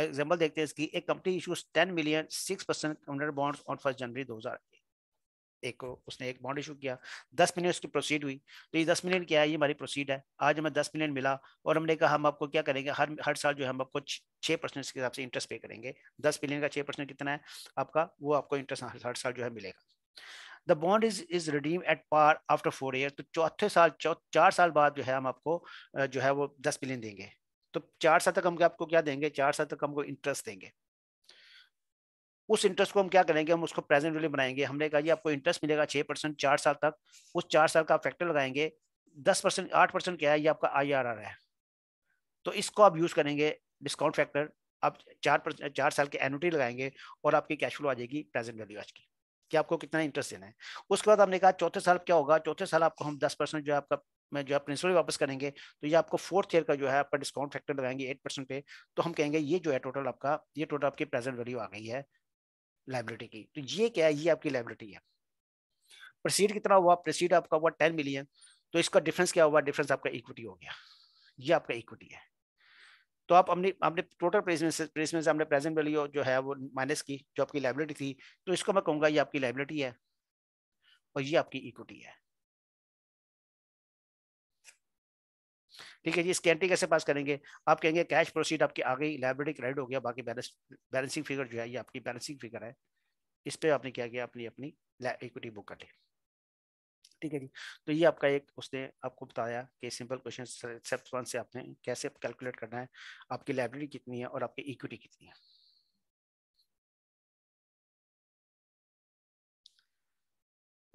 एग्जाम्पल देखते हैं इसकी एक company issues ten million six percent convertible bonds on first जनवरी दो हज़ार एक को उसने एक बॉन्ड इशू किया दस मिलियन उसकी प्रोसीड हुई तो ये दस मिलियन क्या है ये हमारी प्रोसीड है आज हमें दस मिलियन मिला और हमने कहा हम आपको क्या करेंगे हर हर साल जो है हम आपको छः परसेंट के हिसाब से इंटरेस्ट पे करेंगे दस मिलियन का छः परसेंट कितना है आपका वो आपको इंटरेस्ट हर साल जो है मिलेगा the bond is is redeem at par after four year तो चौथे साल चौ, चार साल बाद जो है हम आपको जो है वो दस बिलियन देंगे तो चार साल तक हम आपको क्या देंगे चार साल तक हमको इंटरेस्ट देंगे उस इंटरेस्ट को हम क्या करेंगे हम उसको प्रेजेंट वैल्यू बनाएंगे हमने कहा जी आपको इंटरेस्ट मिलेगा छः परसेंट चार साल तक उस चार साल का फैक्टर लगाएंगे दस परसेंट आठ परसेंट क्या है ये आपका आई आर आर है तो इसको आप यूज़ करेंगे डिस्काउंट फैक्टर आप चार चार साल की एनुटी लगाएंगे और आपकी कैश फ्लो आ जाएगी प्रेजेंट वैल्यू आज की कि आपको कितना इंटरेस्ट देना है उसके बाद आपने कहा चौथे साल क्या होगा चौथे साल आपको हम दस परसेंट जो है आपका मैं जो है प्रिंसिपल वापस करेंगे तो ये आपको फोर्थ ईयर का जो है आपका डिस्काउंट फैक्टर लगाएंगे एट परसेंट पे तो हम कहेंगे ये जो है टोटल आपका ये टोटल आपकी प्रेजेंट वैल्यू आ गई है लाइब्रेटी की तो ये क्या है ये आपकी लाइब्रेटी है प्रसीड कितना हुआ प्रसीड आपका हुआ टेन मिलियन तो इसका डिफरेंस क्या हुआ डिफरेंस आपका इक्विटी हो गया ये आपका इक्विटी है तो आप अपनी आपने टोटल प्लेसमेंट से प्रेस प्रेजेंट वैल्यू जो है वो माइनस की जो आपकी लाइबिलिटी थी तो इसको मैं कहूँगा ये आपकी लाइबिलिटी है और ये आपकी इक्विटी है ठीक है जी इसकी एंट्री कैसे पास करेंगे आप कहेंगे कैश प्रोसीड आपकी आ गई लाइब्रेरी क्रेडिट हो गया बाकी बैलेंस बैलेंसिंग फिगर जो है ये आपकी बैलेंसिंग फिगर है इस पर आपने क्या किया अपनी अपनी इक्विटी बुक कर ली ठीक है जी तो ये आपका एक उसने आपको बताया कि सिंपल क्वेश्चन से आपने कैसे कैलकुलेट करना है आपकी लाइब्रेरी कितनी है और आपकी इक्विटी कितनी है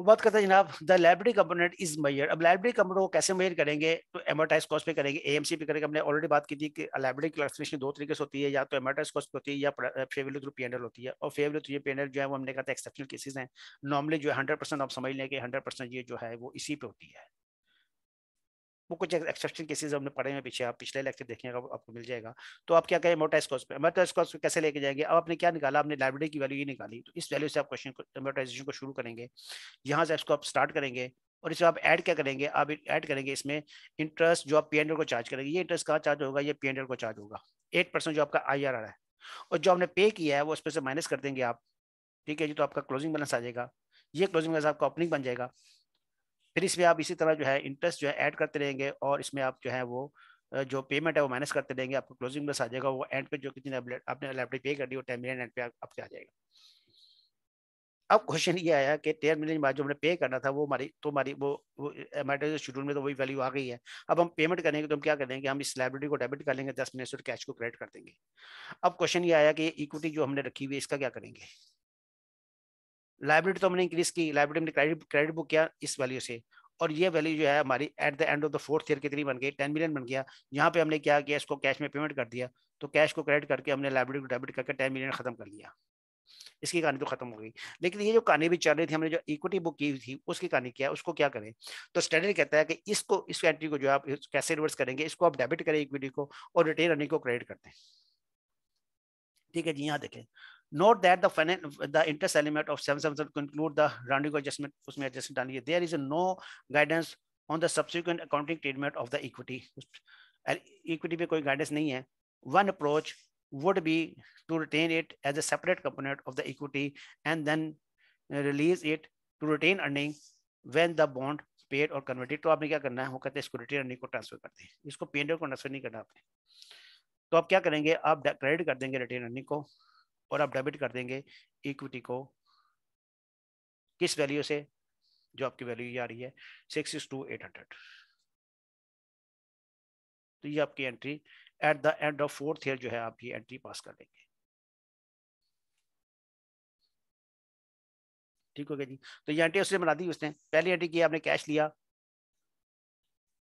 तो बात करते हैं जनाब the library component is measure अब लाइब्रेरी कंपोनेंट को कैसे मेयर करेंगे तो एमरटाइज कॉस्ट पे करेंगे एएमसी पे करेंगे हमने ऑलरेडी बात की थी कि लाइब्रेरी क्लासिफिकेशन दो तरीके से होती है या तो एमरटाइज कॉस्ट होती है या फेवल थ्रू पी होती है और फेवल थ्रू पी जो है वो हमने कहा था एक्सेप्शनल केसेज हैं नॉर्मली जो है हंड्रेड परसेंट आप समझ लें कि हंड्रेड परसेंट ये जो है वो इसी पे होती है वो कुछ एक्सेप्शन केसेस हमने पढ़े हैं पीछे आप पिछले लेक्चर देखिएगा आपको मिल जाएगा तो आप क्या करें मोटाइज कॉस्ट पे मोटाइज कॉस्ट पे कैसे लेके जाएंगे अब आपने क्या निकाला आपने लाइब्रेरी की वैल्यू ये निकाली तो इस वैल्यू से आप क्वेश्चन मोटाइजेशन को शुरू करेंगे यहाँ से इसको आप स्टार्ट करेंगे और इसमें आप ऐड क्या करेंगे आप ऐड करेंगे इसमें इंटरेस्ट जो आप पी को चार्ज करेंगे ये इंटरेस्ट कहाँ चार्ज होगा ये पी को चार्ज होगा एट जो आपका आई है और जो आपने पे किया है वो उसमें से माइनस कर देंगे आप ठीक है जी तो आपका क्लोजिंग बैलेंस आ जाएगा ये क्लोजिंग बैलेंस आपका ओपनिंग बन जाएगा फिर इसमें आप इसी तरह जो है इंटरेस्ट जो है ऐड करते रहेंगे और इसमें आप जो है वो जो पेमेंट है वो माइनस करते रहेंगे आपको क्लोजिंग प्लस आ जाएगा वो एंड पे जो कितनी आपने लाइब्रेरी पे कर दी वो टेन मिलियन एंड पे आपके आ जाएगा अब क्वेश्चन ये आया कि टेन मिलियन बाद जो हमने पे करना था वो हमारी तो हमारी वो हमारे शेड्यूल में तो वही वैल्यू आ गई है अब हम पेमेंट करेंगे तो हम क्या करेंगे हम इस लाइब्रेरी को डेबिट कर लेंगे दस मिनट कैश तो को क्रेडिट कर देंगे अब क्वेश्चन ये आया कि इक्विटी जो हमने रखी हुई है इसका क्या करेंगे लाइब्रेटी तो हमने इंक्रीज की लाइब्रेटी हमने क्रेडिट क्रेडिट बुक किया इस वैल्यू से और ये वैल्यू जो है हमारी at the end of the fourth year कितनी बन गई टेन मिलियन बन गया यहाँ पे हमने क्या किया इसको कैश में पेमेंट कर दिया तो कैश को क्रेडिट करके हमने लाइब्रेटी को डेबिट करके टेन मिलियन खत्म कर लिया इसकी कहानी तो खत्म हो गई लेकिन ये जो कहानी भी चल रही थी हमने जो इक्विटी बुक की थी उसकी कहानी क्या है उसको क्या करें तो स्टैंडर्ड कहता है कि इसको इस एंट्री को जो आप कैसे रिवर्स करेंगे इसको आप डेबिट करें इक्विटी को और रिटेन रनिंग को क्रेडिट करते हैं ठीक है जी यहाँ देखें Note that the the interest element of 777 conclude the rounding adjustment उसमें adjustment here There is no guidance on the subsequent accounting treatment of the equity. and Equity पे कोई guidance नहीं है. One approach would be to retain it as a separate component of the equity and then release it to retain earning when the bond paid or converted तो आपने क्या करना है वो कहते हैं इसको retain earning को transfer करते हैं इसको पी को transfer नहीं करना आपने तो आप क्या करेंगे आप credit कर देंगे retain earning को और आप डेबिट कर देंगे इक्विटी को किस वैल्यू से जो आपकी वैल्यू आ रही है six is two eight hundred तो ये आपकी entry at the end of fourth year जो है आप ये एंट्री पास कर देंगे ठीक हो गया जी तो ये एंट्री उसने बना दी उसने पहली एंट्री की आपने कैश लिया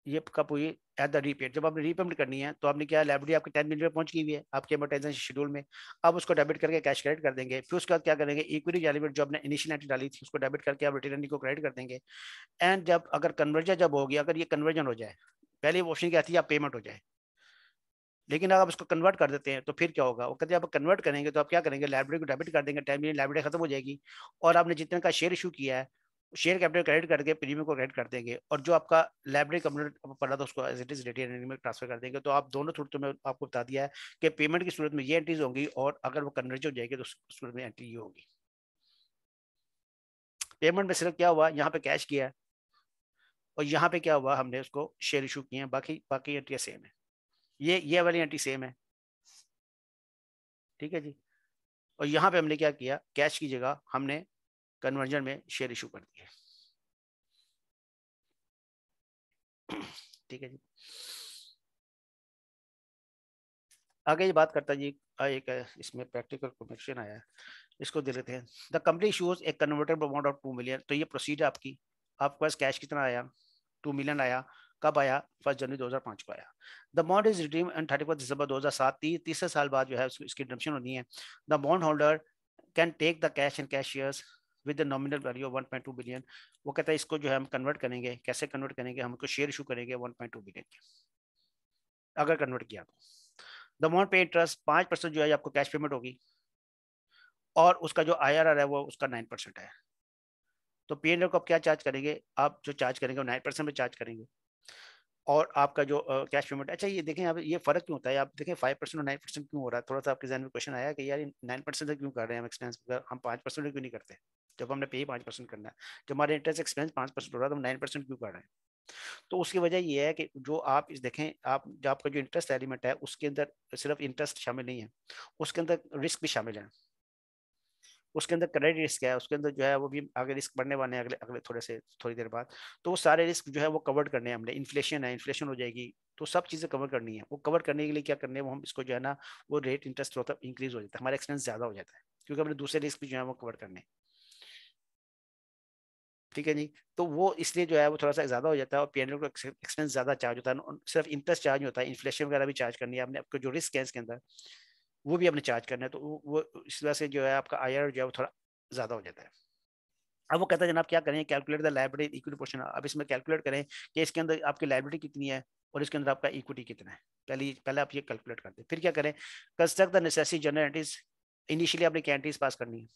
ये कब हुई एट द रीपेड जब आपने रीपेमेंट करनी है तो आपने क्या लाइब्रेरी आपके टेन मिनट में पहुंच गई हुई है आपके एमोटाइजेशन शेड्यूल में आप उसको डेबिट करके कैश क्रेडिट कर देंगे फिर उसके बाद क्या करेंगे इक्विटी एलिमेंट जो आपने इनिशियल एंट्री डाली थी उसको डेबिट करके आप रिटर्न को क्रेडिट कर देंगे एंड जब अगर कन्वर्जन जब होगी अगर ये कन्वर्जन हो जाए पहले ऑप्शन क्या थी आप पेमेंट हो जाए लेकिन अगर आप उसको कन्वर्ट कर देते हैं तो फिर क्या होगा वो कहते हैं आप कन्वर्ट करेंगे तो आप क्या करेंगे लाइब्रेरी को डेबिट कर देंगे टाइम लाइब्रेरी खत्म हो जाएगी और आपने जितने का शेयर इशू किया है शेयर कैपिटल क्रेडिट करके प्रीमियम को क्रेडिट कर देंगे और जो आपका लाइब्रेरी कंप्यूटर पड़ा था उसको एज इट इज डेटा में ट्रांसफर कर देंगे तो आप दोनों थ्रू मैं आपको बता दिया है कि पेमेंट की सूरत में ये एंट्रीज होंगी और अगर वो कन्वर्ज हो जाएगी तो उस सूरत में एंट्री ये होगी पेमेंट में सिर्फ क्या हुआ यहाँ पे कैश किया है और यहाँ पे क्या हुआ हमने उसको शेयर इशू किए हैं बाकी बाकी एंट्रियाँ सेम है ये ये वाली एंट्री सेम है ठीक है जी और यहाँ पे हमने क्या किया कैश की जगह हमने कन्वर्जन में शेयर इशू कर दिए ठीक है जी आगे ये बात करता जी एक इसमें प्रैक्टिकल कमेक्शन आया इसको दे लेते हैं the company issues a converter amount of two million तो ये प्रोसीड आपकी आपके पास कैश कितना आया टू मिलियन आया कब आया फर्स्ट जनवरी 2005 को आया the bond is redeem and thirty first दिसंबर दो हज़ार सात ती, तीसरे साल बाद जो है उसकी रिडम्पशन होनी है the bond holder can take the cash and cashiers with the nominal value of two billion वो कहता है इसको जो है हम कन्वर्ट करेंगे कैसे कन्वर्ट करेंगे हमको शेयर इशू करेंगे वन पॉइंट टू बिलियन के अगर कन्वर्ट किया तो द अमाउंट पे इंटरेस्ट पाँच परसेंट जो है आपको कैश पेमेंट होगी और उसका जो आई है वो उसका नाइन परसेंट है तो पी को आप क्या चार्ज करेंगे आप जो चार्ज करेंगे वो नाइन परसेंट में चार्ज करेंगे और आपका जो कैश uh, पेमेंट अच्छा ये देखें आप ये फर्क क्यों होता है आप देखें फाइव परसेंट और नाइन परसेंट क्यों हो रहा है थोड़ा सा आपके जहन में क्वेश्चन आया कि यार नाइन परसेंट क्यों कर रहे हैं हम एक्सपेंस हम पाँच परसेंट क्यों नहीं करते जब हमने पे पाँच परसेंट करना है जब हमारे इंटरेस्ट एक्सपेंस पाँच परसेंट हो रहा है तो हम नाइन परसेंट क्यों कर रहे हैं तो उसकी वजह यह है कि जो आप इस देखें आप जो आपका जो इंटरेस्ट एलिमेंट है उसके अंदर सिर्फ इंटरेस्ट शामिल नहीं है उसके अंदर रिस्क भी शामिल है उसके अंदर क्रेडिट रिस्क है उसके अंदर जो है वो भी आगे रिस्क बढ़ने वाले हैं अगले अगले थोड़े से थोड़ी देर बाद तो वो सारे रिस्क जो है वो कवर करने हैं हमने इन्फ्लेशन है इन्फ्लेशन हो जाएगी तो सब चीज़ें कवर करनी है वो कवर करने के लिए क्या करने वो हम इसको जो है ना वो रेट इंटरेस्ट होता है इंक्रीज हो जाता है हमारा एक्सपेंस ज़्यादा हो जाता है क्योंकि हमने दूसरे रिस्क भी जो है वो कवर करने हैं ठीक है जी तो वो इसलिए जो है वो थोड़ा सा ज़्यादा हो जाता है और पी का एक्सपेंस ज़्यादा चार्ज होता है सिर्फ इंटरेस्ट चार्ज होता है इन्फ्लेशन वगैरह भी चार्ज करनी है आपने आपको जो रिस्क है इसके अंदर वो भी आपने चार्ज करना है तो वो इस वजह से जो है आपका आई जो है वो थोड़ा ज़्यादा हो जाता है अब वो कहता है जनाब क्या करें calculate the library equity portion अब इसमें कैलकुलेट करें कि इसके अंदर आपकी लाइब्रेरी कितनी है और इसके अंदर आपका इक्विटी कितना है पहले पहले आप ये कैलकुलेट करते हैं फिर क्या करें construct the necessary general entries initially आपने क्या एंट्रीज पास करनी है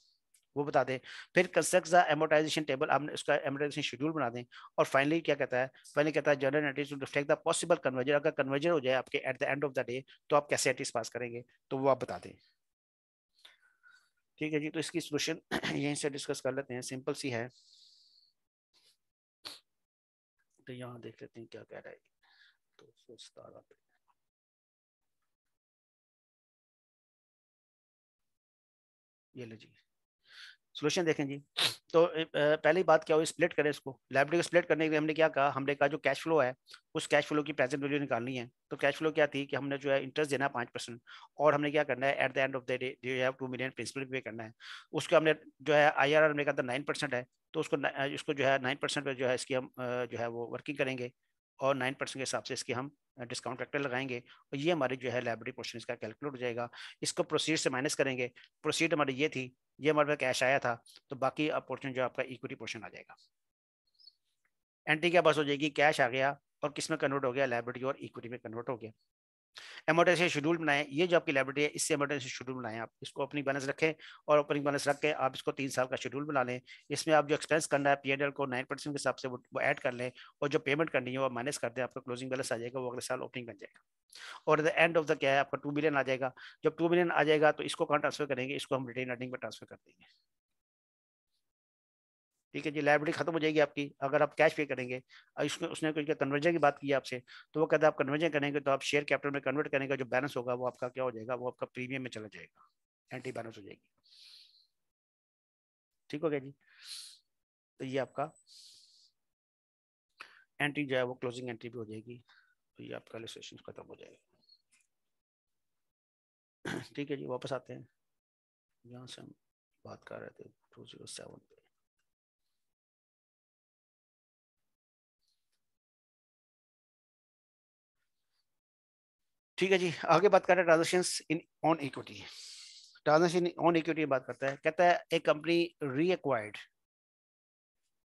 वो बता दें फिर कंस्ट्रक्ट एमोटाइजेशन टेबल हम उसका एमोटाइजेशन शेड्यूल बना दें और फाइनली क्या कहता है फाइनली कहता है general entry to reflect the possible conversion अगर कन्वर्जर हो जाए आपके at the end of the day तो आप कैसे एंट्रीज पास करेंगे तो वो आप बता दें ठीक है जी तो इसकी सोल्यूशन यहीं से डिस्कस कर लेते हैं सिंपल सी है तो यहाँ देख लेते हैं क्या कह रहा है तो सौ ये लो जी सोल्यूशन देखें जी तो पहली बात क्या हुई स्प्लिट करें इसको लाइब्रेरी को स्प्लिट करने के लिए हमने क्या कहा हमने कहा जो कैश फ्लो है उस कैश फ्लो की प्रेजेंट वैल्यू निकालनी है तो कैश फ्लो क्या थी कि हमने जो है इंटरेस्ट देना है पाँच परसेंट और हमने क्या करना है at the end of the day जो है टू मिलियन प्रिंसिपल पे करना है उसको हमने जो है आई आर आर हमने कहा था नाइन परसेंट है तो उसको इसको जो है नाइन परसेंट पर जो है इसकी हम जो है वो वर्किंग करेंगे और नाइन परसेंट के हिसाब से इसकी हम डिस्काउंट फैक्टर लगाएंगे और ये हमारी जो है लाइब्रेरी पोर्शन इसका कैलकुलेट हो जाएगा इसको प्रोसीड से माइनस करेंगे प्रोसीड हमारी ये थी ये हमारे पास कैश आया था तो बाकी पोर्शन जो आपका इक्विटी पोर्शन आ जाएगा एंट्री क्या बस हो जाएगी कैश आ गया और किस में कन्वर्ट हो गया लाइब्रेटी और इक्विटी में कन्वर्ट हो गया एमरजेंसी शेड्यूल बनाएं ये जो आपकी लाइब्रेरी है इससे एमरजेंसी शेड्यूल बनाएं आप इसको ओपनिंग बैलेंस रखें और ओपनिंग बैलेंस रख के आप इसको तीन साल का शेड्यूल बना लें इसमें आप जो एक्सपेंस करना है पी को नाइन परसेंट के हिसाब से वो ऐड कर लें और जो पेमेंट करनी है वो माइनस कर दें आपका क्लोजिंग बैलेंस आ जाएगा वो अगले साल ओपनिंग बन जाएगा और द एंड ऑफ द क्या है आपका टू मिलियन आ जाएगा जब टू मिलियन आ जाएगा तो इसको कहाँ ट्रांसफर करेंगे इसको हम रिटेन अर्निंग में ट्रांसफर कर देंगे ठीक है जी लाइब्रेरी खत्म हो जाएगी आपकी अगर आप कैश पे करेंगे और इसमें उसने कुछ कन्वर्जन की बात की आपसे तो वो कहते हैं आप कन्वर्जन करेंगे तो आप शेयर कैपिटल में कन्वर्ट करेंगे जो बैलेंस होगा वो आपका क्या हो जाएगा वो आपका प्रीमियम में चला जाएगा एंटी बैलेंस हो जाएगी ठीक हो गया जी तो ये आपका एंट्री जो है वो क्लोजिंग एंट्री भी हो जाएगी तो ये आपका रजिस्ट्रेशन खत्म हो जाएगा ठीक है जी वापस आते हैं यहाँ से हम बात कर रहे थे टू जीरो सेवन पे ठीक है जी आगे बात करते हैं transaction in on equity transaction on equity बात करता है कहता है एक company reacquired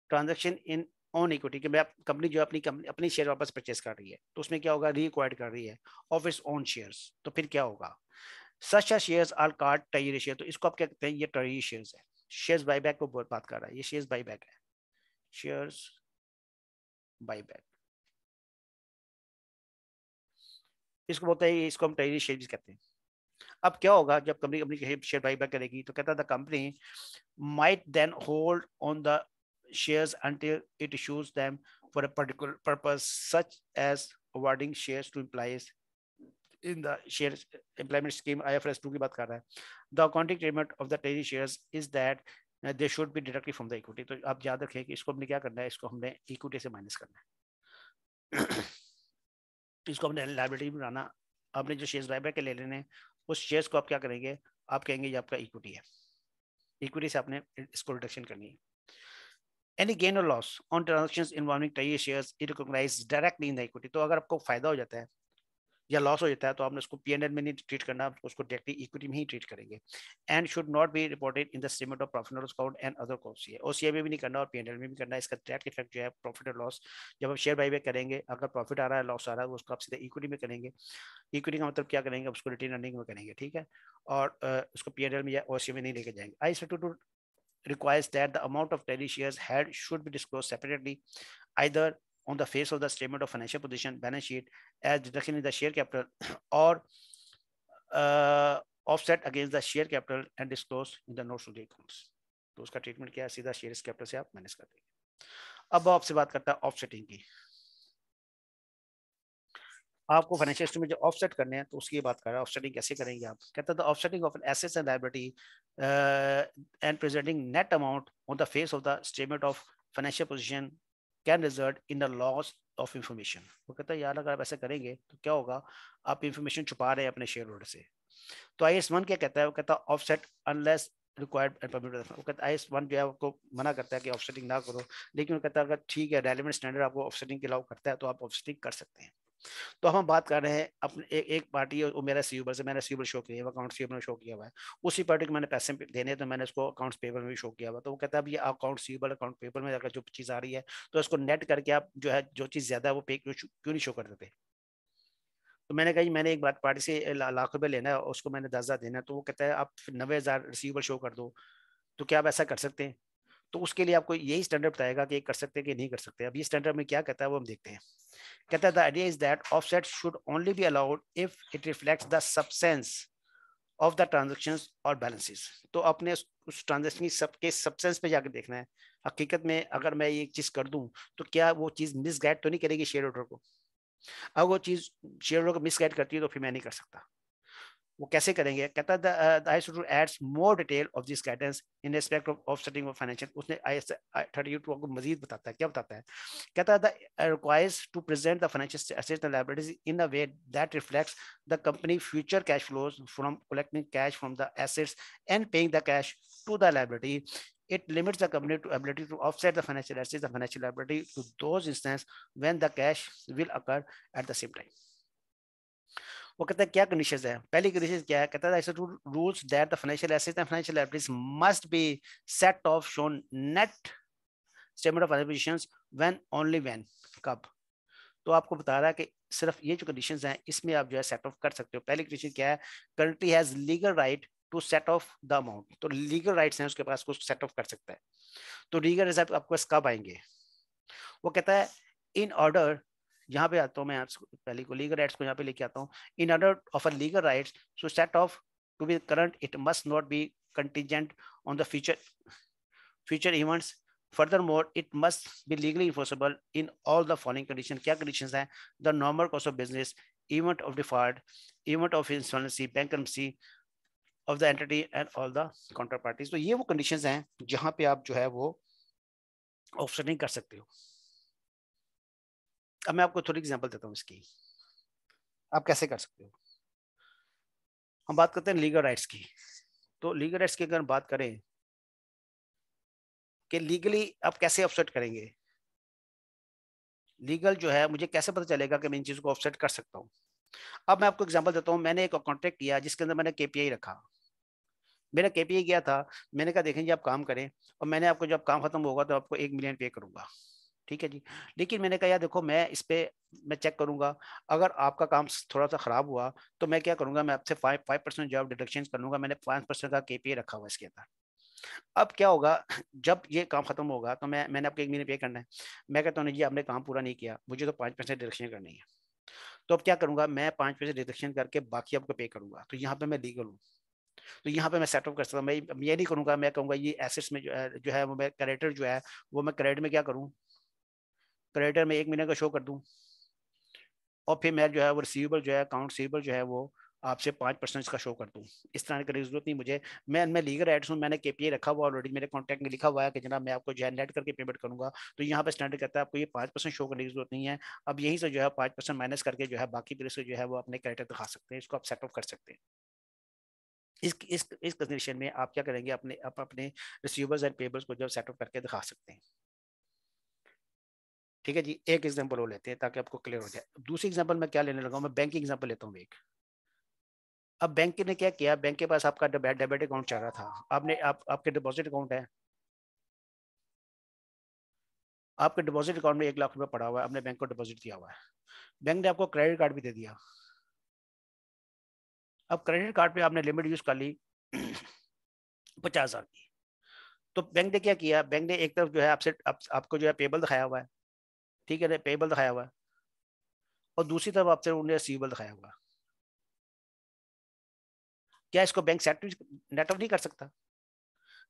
transaction in on equity कि मैं कंपनी जो अपनी कंपनी अपनी शेयर वापस परचेस कर रही है तो उसमें क्या होगा रीअक्वायर्ड कर रही है ऑफ इट्स ऑन शेयर तो फिर क्या होगा such are share are card T share तो इसको आप क्या कहते हैं ये टी शेयर है शेयर बाई बैक को बात कर रहा है ये शेयर्स बाईबैक है शेयर्स बाईबैक इसको बोलते हैं इसको हम ट्रेजरी शेयर भी कहते हैं अब क्या होगा जब company company share buy buy करेगी तो कहता है the company might then hold on the shares until it issues them for a particular purpose such as awarding shares to employees in the share employment scheme S two की बात कर रहा है the accounting treatment of the treasury share is that they should भी deducted from the equity तो आप याद रखें कि इसको हमने क्या करना है इसको हमने इक्विटी से माइनस करना है इसको अपने लाइब्रेरी में बनाना आपने जो शेयर्स बाय के ले लेने उस शेयर्स को आप क्या करेंगे आप कहेंगे ये आपका इक्विटी है इक्विटी से आपने इसको रिडक्शन करनी है एनी गेन और loss on transaction involving try shares is recognise directly in the equity तो अगर आपको फायदा हो जाता है या लॉस हो जाता है तो आपने उसको पी में नहीं ट्रीट करना उसको डायरेक्टली इक्विटी में ही ट्रीट करेंगे and should not be reported in the statement of profit loss account and other cost ये ओसीआई में भी नहीं करना और पी में भी करना इसका डायरेक्ट इफेक्ट जो है प्रॉफिट और लॉस जब आप शेयर बैक करेंगे अगर प्रॉफिट आ रहा है लॉस आ रहा है उसको आप सीधे इक्विटी में करेंगे इक्विटी का मतलब क्या करेंगे उसको रिटेन अर्निंग में करेंगे ठीक है और उसको पी में या ओ में नहीं लेके जाएंगे I two two requires that the amount of treasury share had should be disclosed separately either on the face of the statement of financial position balance sheet as deduction in the share capital or uh, offset against the share capital and disclosed in the notes of the accounts तो उसका treatment क्या है सीधा share capital से आप manage कर देंगे अब आपसे बात करता है ऑफसेटिंग की आपको फाइनेंशियल स्टेटमेंट जो ऑफसेट करने हैं तो उसकी बात कर रहा है ऑफसेटिंग कैसे करेंगे आप कहता है the offsetting of assets and liability and presenting net amount on the face of the statement of financial position can result in the loss of information वो कहता है यार अगर आप ऐसा करेंगे तो क्या होगा आप इंफॉर्मेशन छुपा रहे हैं अपने शेयर होल्डर से तो आई एस वन क्या कहता है वो कहता है ऑफसेट अनलेस रिक्वायर्ड वो कहता है आई वन जो है आपको मना करता है कि ऑफसेटिंग ना करो लेकिन वो कहता है अगर ठीक है रेलिवेंट स्टैंडर्ड आपको ऑफसेटिंग के अलाउ करता है तो आप ऑफसेटिंग कर सकते हैं तो हम बात कर रहे हैं अपने एक एक पार्टी वो मेरा सीवर से मैंने सीवर शो किया हुआ अकाउंट सीवर में शो किया हुआ है उसी पार्टी को मैंने पैसे देने तो मैंने उसको अकाउंट्स पेपर में भी शो किया हुआ तो वो कहता है ये अकाउंट सीवर अकाउंट पेपर में अगर जो चीज़ आ रही है तो उसको नेट करके आप जो है जो चीज़ ज़्यादा है वो पे क्यों नहीं शो कर देते तो मैंने कहा मैंने एक बात पार्टी से लाख रुपये लेना है उसको मैंने दस हज़ार देना है तो वो कहता है आप नबे हज़ार रिसीवर शो कर दो तो क्या आप ऐसा कर सकते हैं तो उसके लिए आपको यही स्टैंडर्ड बताएगा कि कर सकते हैं कि नहीं कर सकते अब ये स्टैंडर्ड में क्या कहता है वो हम देखते हैं कहता है the idea is that offset should only be allowed if it reflect the substance of the transaction और बैलेंसेस तो अपने उस ट्रांजेक्शन सब के सबसेंस पे जाकर देखना है हकीकत में अगर मैं ये चीज़ कर दूं तो क्या वो चीज़ मिसगाइड तो नहीं करेगी शेयर होल्डर को अगर वो चीज़ शेयर होल्डर को मिसगाइड करती है तो फिर मैं नहीं कर सकता वो कैसे करेंगे कहता है should adds more detail of this guidance in respect of offsetting of financial उसने आई थर्टी टू को मजीद बताता है क्या बताता है कहता the requires to present the financial assets and liabilities in a way that reflects the company future cash flows from collecting cash from the assets and paying the cash to the liability it limits the company to ability to offset the financial assets, the financial liability to those instances when the cash will occur at the same time. वो कहता है क्या condition है पहली condition क्या है कहता है rules that the financial assets and financial liabilities must be set off shown net statement of एलिबिशंस व्हेन ओनली व्हेन कब तो आपको बता रहा है कि सिर्फ ये जो कंडीशंस हैं इसमें आप जो है सेट ऑफ कर सकते हो पहली कंडीशन क्या है country has legal right to set off the amount तो लीगल राइट्स हैं उसके पास उसको सेट ऑफ कर सकता है तो लीगल रिजर्व आपको कब आएंगे वो कहता है इन ऑर्डर यहाँ पे आता हूँ मैं पहले को लीगल राइट्स को यहाँ पे लेके आता हूँ in order of a legal rights so set off to be current it must not be contingent on the future future events furthermore it must be legally enforceable in all the following condition क्या condition है the normal course of business event of default event of insolvency bank of the entity and all the counterparties तो ये वो condition हैं जहाँ पे आप जो है वो ऑप्शनिंग कर सकते हो अब मैं आपको थोड़ी एग्जाम्पल देता हूँ इसकी आप कैसे कर सकते हो हम बात करते हैं लीगल राइट्स की तो लीगल राइट्स की अगर बात करें कि लीगली आप कैसे ऑफसेट करेंगे लीगल जो है मुझे कैसे पता चलेगा कि मैं इन चीज़ों को ऑफसेट कर सकता हूँ अब मैं आपको एग्जांपल देता हूँ मैंने एक कॉन्ट्रैक्ट किया जिसके अंदर मैंने केपीआई रखा मेरा केपीआई गया था मैंने कहा देखें जी आप काम करें और मैंने आपको जब काम खत्म होगा तो आपको एक मिलियन पे करूंगा ठीक है जी लेकिन मैंने कहा यार देखो मैं इस पर मैं चेक करूंगा अगर आपका काम थोड़ा सा ख़राब हुआ तो मैं क्या करूंगा मैं आपसे five five percent job deduction कर लूंगा मैंने पाँच परसेंट का के रखा हुआ इसके अंदर अब क्या होगा जब ये काम खत्म होगा तो मैं मैंने आपको एक महीने पे करना है मैं कहता हूँ जी आपने काम पूरा नहीं किया मुझे तो पाँच परसेंट डिडक्शन करनी है तो अब क्या करूंगा मैं पाँच परसेंट डिडक्शन करके बाकी आपको पे करूंगा तो यहाँ पर मैं लीगल हूँ तो यहाँ पे मैं सेटअप कर सकता हूँ मैं ये नहीं करूँगा मैं कहूँगा ये एसेट्स में जो है जो है वो मैं क्रेडिटर जो है वो मैं क्रेडिट में क्या करूँ क्रेडिटर में एक महीने का शो कर दूँ और फिर मैं जो है वो रिसीवेबल जो है अकाउंट रिसीवेबल जो है वो आपसे पाँच परसेंट इसका शो कर दूँ इस तरह की जरूरत नहीं मुझे मैं मैं लीगल राइट्स हूँ मैंने के पी रखा हुआ ऑलरेडी मेरे कॉन्टैक्ट में लिखा हुआ है कि जना मैं आपको जो है नेट करके पेमेंट करूँगा तो यहाँ पर स्टैंडर्ड कहता है आपको ये पाँच परसेंट शो करने की जरूरत नहीं है अब यहीं से जो है पाँच परसेंट माइनस करके जो है बाकी फिर इसको जो है वो अपने करेक्टर दिखा सकते हैं इसको आप सेटअप कर सकते हैं इस इस इस कंडीशन में आप क्या करेंगे अपने आप अपने रिसीवर्स एंड पेबल्स को जो सेटअप करके दिखा सकते हैं ठीक है जी एक एग्जाम्पल वो लेते हैं ताकि आपको क्लियर हो जाए दूसरी एग्जाम्पल मैं क्या लेने लगा मैं बैंक की एग्जाम्पल लेता हूँ एक अब बैंक ने क्या किया बैंक के पास आपका डेबिट अकाउंट चाह रहा था आपने आप आपके डिपॉजिट अकाउंट है आपके डिपॉजिट अकाउंट में एक लाख रुपया पड़ा हुआ है आपने बैंक को डिपॉजिट दिया हुआ है बैंक ने आपको क्रेडिट कार्ड भी दे दिया अब क्रेडिट कार्ड पे आपने लिमिट यूज कर ली पचास हज़ार की तो बैंक ने क्या किया बैंक ने एक तरफ जो है आपसे आप, आपको जो है पेबल दिखाया हुआ है ठीक है पेबल दिखाया हुआ और दूसरी तरफ आपसे उन्होंने रिसीवेबल दिखाया हुआ क्या इसको बैंक सेट नेटवर्क नहीं कर सकता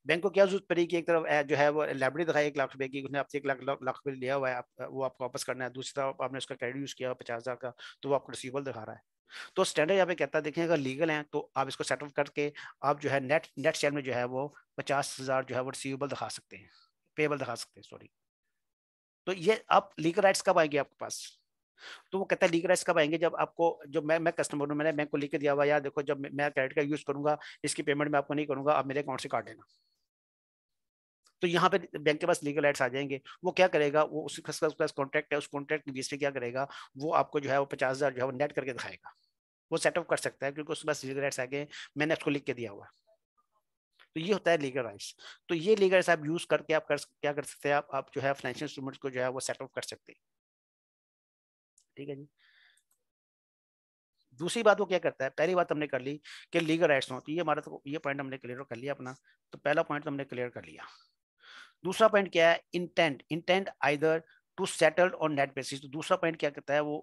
बैंक को क्या जरूरत पड़ी कि एक तरफ जो है वो लाइब्रेरी दिखाई एक लाख रुपए की उसने आपसे एक लाख लाख रुपये लिया हुआ है आप, वो आपको वापस करना है दूसरी तरफ आपने उसका क्रेडिट यूज़ किया पचास हज़ार का तो वो आपको रिसीवल दिखा रहा है तो स्टैंडर्ड यहाँ पे कहता है देखें अगर लीगल है तो आप इसको सेटअप करके आप जो है नेट नेट सेल में जो है वो पचास हज़ार जो है वो रिसीवेबल दिखा सकते हैं पेबल दिखा सकते हैं सॉरी तो ये आप लीगल राइट्स कब आएंगे आपके पास तो वो कहता है लीगल राइट्स कब आएंगे जब आपको जब मैं मैं कस्टमर हूँ मैंने बैंक को लिख के दिया हुआ यार देखो जब मैं क्रेडिट कार्ड यूज करूंगा इसकी पेमेंट मैं आपको नहीं करूंगा आप मेरे अकाउंट से काट देना तो यहाँ पे बैंक के पास लीगल राइट्स आ जाएंगे वो क्या करेगा वो उसके पास कॉन्ट्रैक्ट है उस कॉन्ट्रैक्ट के में क्या करेगा वो आपको जो है वो पचास हज़ार जो है वो नेट करके दिखाएगा वो सेटअप कर सकता है क्योंकि उसके पास लीगल राइट्स आ गए मैंने उसको लिख के दिया हुआ है तो ये होता है लीगल राइट्स तो ये लीगल राइट्स आप यूज करके आप कर क्या कर सकते हैं आप आप जो है फाइनेंशियल इंस्ट्रूमेंट्स को जो है वो सेटअप कर सकते हैं ठीक है जी दूसरी बात वो क्या करता है पहली बात हमने कर ली कि लीगल राइट्स हों तो ये हमारा तो ये पॉइंट हमने क्लियर कर लिया अपना तो पहला पॉइंट तो हमने क्लियर कर लिया दूसरा पॉइंट क्या है intent intent either to settled on net basis तो दूसरा पॉइंट क्या करता है वो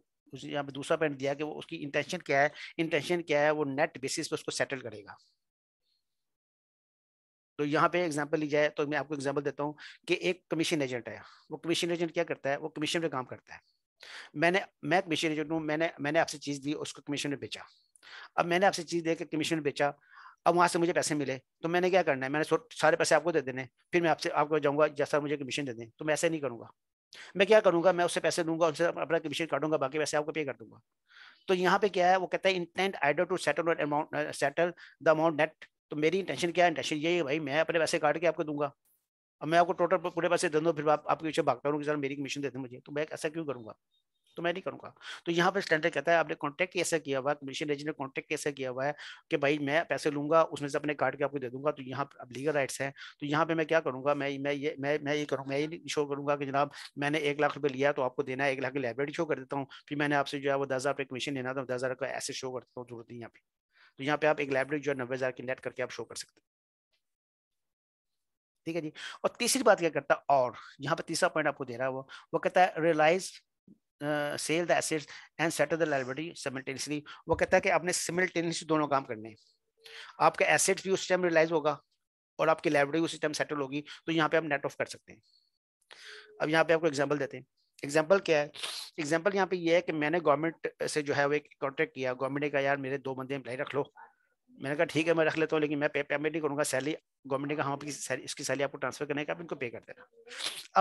यहाँ पे दूसरा पॉइंट दिया कि वो उसकी इंटेंशन क्या है इंटेंशन क्या है वो नेट बेसिस पे उसको सेटल करेगा तो यहाँ पे एग्जांपल ली जाए तो मैं आपको एग्जांपल देता हूँ कि एक कमीशन एजेंट है वो कमीशन एजेंट क्या करता है वो कमीशन पे काम करता है मैंने मैं कमीशन एजेंट हूँ मैंने मैंने आपसे चीज़ दी उसको कमीशन में बेचा अब मैंने आपसे चीज़ दे के कमीशन में बेचा अब वहाँ से मुझे पैसे मिले तो मैंने क्या करना है मैंने सारे पैसे आपको दे देने फिर मैं आपसे आपको जाऊँगा जैसा मुझे कमीशन दे दें तो मैं ऐसे नहीं करूँगा मैं क्या करूंगा मैं उससे पैसे दूंगा उनसे अपना कमीशन काटूंगा बाकी पैसे आपको पे कर दूंगा तो यहाँ पे क्या है वो कहता है intent either to settle amount settle the amount net तो मेरी इंटेंशन क्या है इंटेंशन यही है भाई मैं अपने पैसे काट के आपको दूंगा अब मैं आपको टोटल पूरे पैसे दे दूँ फिर आप, आपके पीछे भागता हूँ कि सर मेरी कमीशन दे दें मुझे तो मैं ऐसा क्यों करूँगा तो मैं नहीं करूँगा तो यहाँ पर स्टैंडर्ड कहता है आपने कॉन्टैक्ट कैसे किया हुआ कमीशन एजेंट ने कॉन्टैक्ट कैसे किया हुआ है कि भाई मैं पैसे लूंगा उसमें से अपने काट के आपको दे दूँगा तो यहाँ पर अब लीगल राइट्स हैं तो यहाँ पे मैं क्या करूँगा मैं मैं ये मैं मैं ये करूँगा मैं ये शो करूँगा कि जनाब मैंने एक लाख रुपये लिया तो आपको देना है एक लाख की लाइब्रेरी शो कर देता हूँ फिर मैंने आपसे जो है वो दस हज़ार रुपये कमीशन लेना था दस हज़ार का ऐसे शो कर देता हूँ जरूरत नहीं यहाँ पे तो यहाँ पे आप एक लाइब्रेरी जो है नब्बे हज़ार की नेट करके आप शो कर सकते हैं ठीक है जी और तीसरी बात क्या करता है और यहाँ पे तीसरा पॉइंट आपको दे रहा है वो वो कहता है realize sell the assets and settle the liability simultaneously वो कहता है कि आपने सिमिलटेनियसली दोनों काम करने हैं आपका एसेट्स भी उस टाइम रियलाइज होगा और आपकी लाइब्रेरी उसी टाइम सेटल होगी तो यहाँ पे आप नेट ऑफ कर सकते हैं अब यहाँ पे आपको एग्जाम्पल देते हैं एग्जाम्पल क्या है एग्जाम्पल यहाँ पे ये यह है कि मैंने गवर्नमेंट से जो है वो एक कॉन्ट्रैक्ट किया गवर्नमेंट ने कहा यार मेरे दो बंदे एम्प्लाई रख लो मैंने कहा ठीक है मैं रख लेता हूँ लेकिन मैं पे पेमेंट नहीं करूँगा सैलरी गवर्नमेंट ने कहा हम हाँ, आपकी इसकी सैलरी आपको ट्रांसफर करने का आप इनको पे कर देना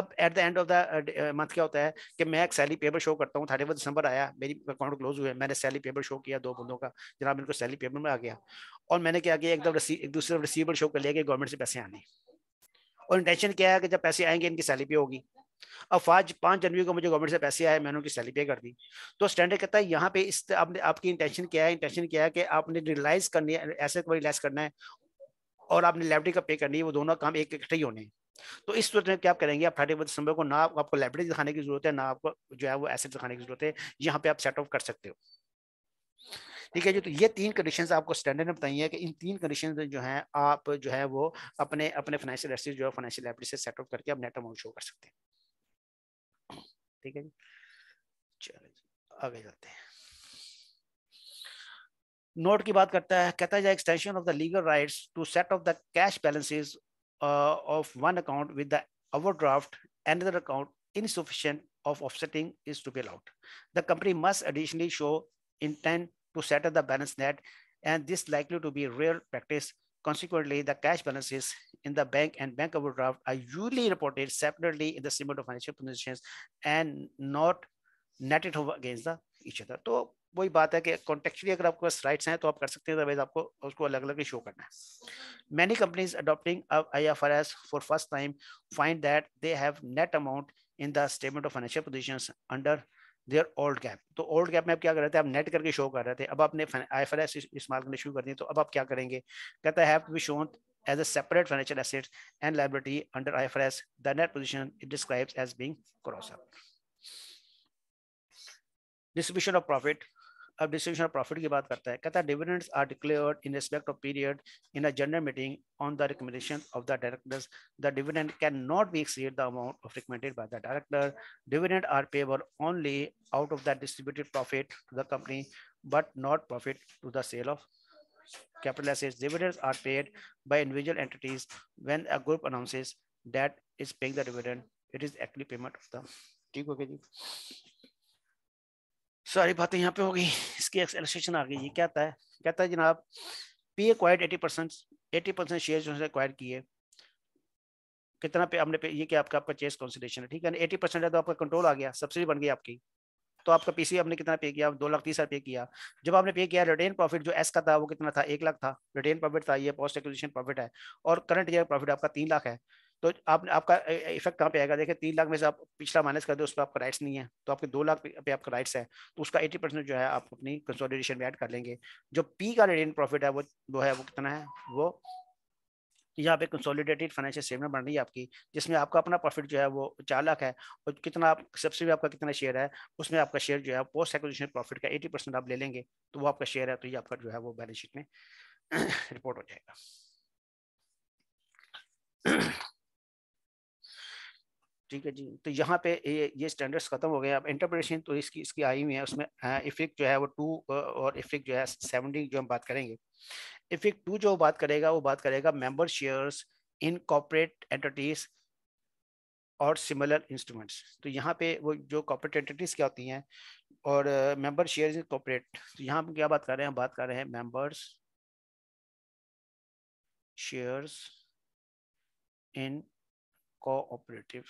अब at the end of the month क्या होता है कि मैं एक सैलरी पेपर शो करता हूँ थर्टी दिसंबर आया मेरी अकाउंट क्लोज हुए मैंने सैलरी पेपर शो किया दो बंदों का जनाब इनको सैलरी पेपर में आ गया और मैंने क्या किया एकदम एक दूसरे रिसीवर शो कर लिया कि गवर्नमेंट से पैसे आने और इंटेंशन क्या है कि जब पैसे आएंगे इनकी सैलरी पे होगी अब आज पाँच जनवरी को मुझे गवर्नमेंट से पैसे आए मैंने उनकी सैलरी पे कर दी तो स्टैंडर्ड कहता है यहाँ पे इस आपने आपकी इंटेंशन क्या है इंटेंशन क्या है कि आपने रिलाइज करनी है ऐसे को रिलाइज करना है और आपने लाइब्रेरी का पे करनी है वो दोनों काम एक इकट्ठे ही होने तो इस सूरत में क्या आप करेंगे आप थर्टी दिसंबर को ना आपको लाइब्रेरी दिखाने की जरूरत है ना आपको जो है वो एसेट दिखाने की जरूरत है यहाँ पे आप सेट ऑफ कर सकते हो ठीक है जी तो ये तीन कंडीशंस आपको स्टैंडर्ड ने बताई है कि इन तीन कंडीशंस जो हैं आप जो है वो अपने अपने फाइनेंशियल जो है फाइनेंशियल लाइब्रेरी से सेट ऑफ करके आप नेट अमाउंट शो कर सकते हैं ठीक है जी चलो आगे जाते हैं नोट की बात करता है कहता है extension of the legal rights to set off the cash balances of one account with the overdraft another account insufficient of offsetting is to be allowed the company must additionally show intent to set the balance net and this likely to be real practice Consequently, the cash balances in the bank and bank overdraft are usually reported separately in the statement of financial positions and not netted over against the each other. So, वही बात है कि contextually अगर आपके पास slides हैं तो आप कर सकते हैं तभी आपको उसको अलग-अलग ही show करना Many companies adopting IFRS for first time find that they have net amount in the statement of financial positions under their old GAAP तो ओल्ड गैप में आप क्या कर रहे थे आप नेट करके शो कर रहे थे अब आपने आई एफ एस इस्तेमाल करने शुरू कर दिए तो अब आप क्या करेंगे कहता है as a separate financial asset and liability under I F S the net position it describes as being gross distribution of profit अब डिस्ट्रीब्यूशन ऑफ प्रॉफिट की बात करता है कहता है dividends are declared in respect of period in a general meeting on the recommendation of the directors the dividend can not be exceed the amount of recommended by the director dividend are payable only out of the distributed profit to the company but not profit to the sale of capital assets dividends are paid by individual entities when a group announces that is paying the dividend it is actually payment of the ठीक हो गया जी सारी बातें यहाँ पे हो गई इसकी एलोसेशन आ गई ये क्या है कहता है जनाब P acquired eighty percent eighty percent share जो है एक्वायर किए कितना पे हमने पे ये क्या आपका परचेज कंसिलेशन है ठीक है एटी परसेंट है तो आपका कंट्रोल आ गया सब्सिडी बन गई आपकी तो आपका पीसी हमने कितना पे किया दो लाख तीस हजार पे किया जब आपने पे किया रिटेन प्रॉफिट जो एस का था वो कितना था एक लाख था रिटेन प्रॉफिट था ये पोस्ट एक्विजिशन प्रॉफिट है और करंट ईयर प्रॉफिट आपका तीन लाख है तो आप आपका इफेक्ट कहाँ पे आएगा देखिए तीन लाख में से आप पिछला माइनस कर दो उस पर आपका राइट्स नहीं है तो आपके दो लाख पे आपका राइट्स है तो उसका एटी परसेंट जो है आप अपनी कंसोलिडेशन में ऐड कर लेंगे जो पी का रेडियन प्रॉफिट है वो वो है वो कितना है वो यहाँ पे कंसोलिडेटेड फाइनेंशियल स्टेटमेंट बन रही है आपकी जिसमें आपका अपना प्रॉफिट जो है वो चार लाख है और कितना आप सबसे भी आपका कितना शेयर है उसमें आपका शेयर जो है पोस्ट एक्विजिशन प्रॉफिट का एटी परसेंट आप ले लेंगे तो वो आपका शेयर है तो ये आपका जो है वो बैलेंस शीट में रिपोर्ट हो जाएगा ठीक है जी तो यहाँ पे ये ये स्टैंडर्ड्स खत्म हो गए अब इंटरप्रिटेशन तो इसकी इसकी आई हुई है उसमें इफेक्ट हाँ, जो है वो टू और इफेक्ट जो है सेवनटीन जो हम बात करेंगे इफेक्ट टू जो बात करेगा वो बात करेगा member shares in cooperative entities और सिमिलर इंस्ट्रूमेंट्स तो यहाँ पे वो जो कॉपरेट एंटिटीज क्या होती हैं और मेंबर शेयर इन कॉपरेट तो यहाँ क्या बात कर रहे हैं बात कर रहे हैं मेंबर्स शेयर्स इन कोऑपरेटिव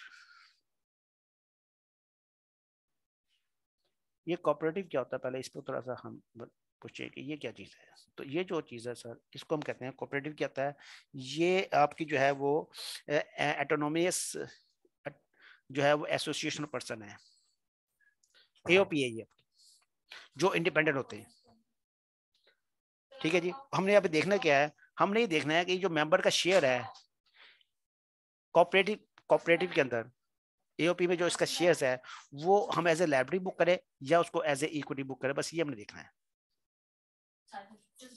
ये कॉपरेटिव क्या होता है पहले इस पर थोड़ा सा हम पूछे कि ये क्या चीज़ है तो ये जो चीज़ है सर इसको हम कहते हैं कॉपरेटिव क्या होता है ये आपकी जो है वो एटोनोमियस जो है वो एसोसिएशन पर्सन है ए ओ पी है ये जो इंडिपेंडेंट होते हैं ठीक है जी हमने यहाँ पे देखना क्या है हमने ये देखना है कि जो मेंबर का शेयर है कॉपरेटिव कॉपरेटिव के अंदर एओपी में जो इसका शेयर्स है वो हम एज ए लाइब्रेरी बुक करें या उसको एज ए इक्विटी बुक करें बस ये हमने देखना है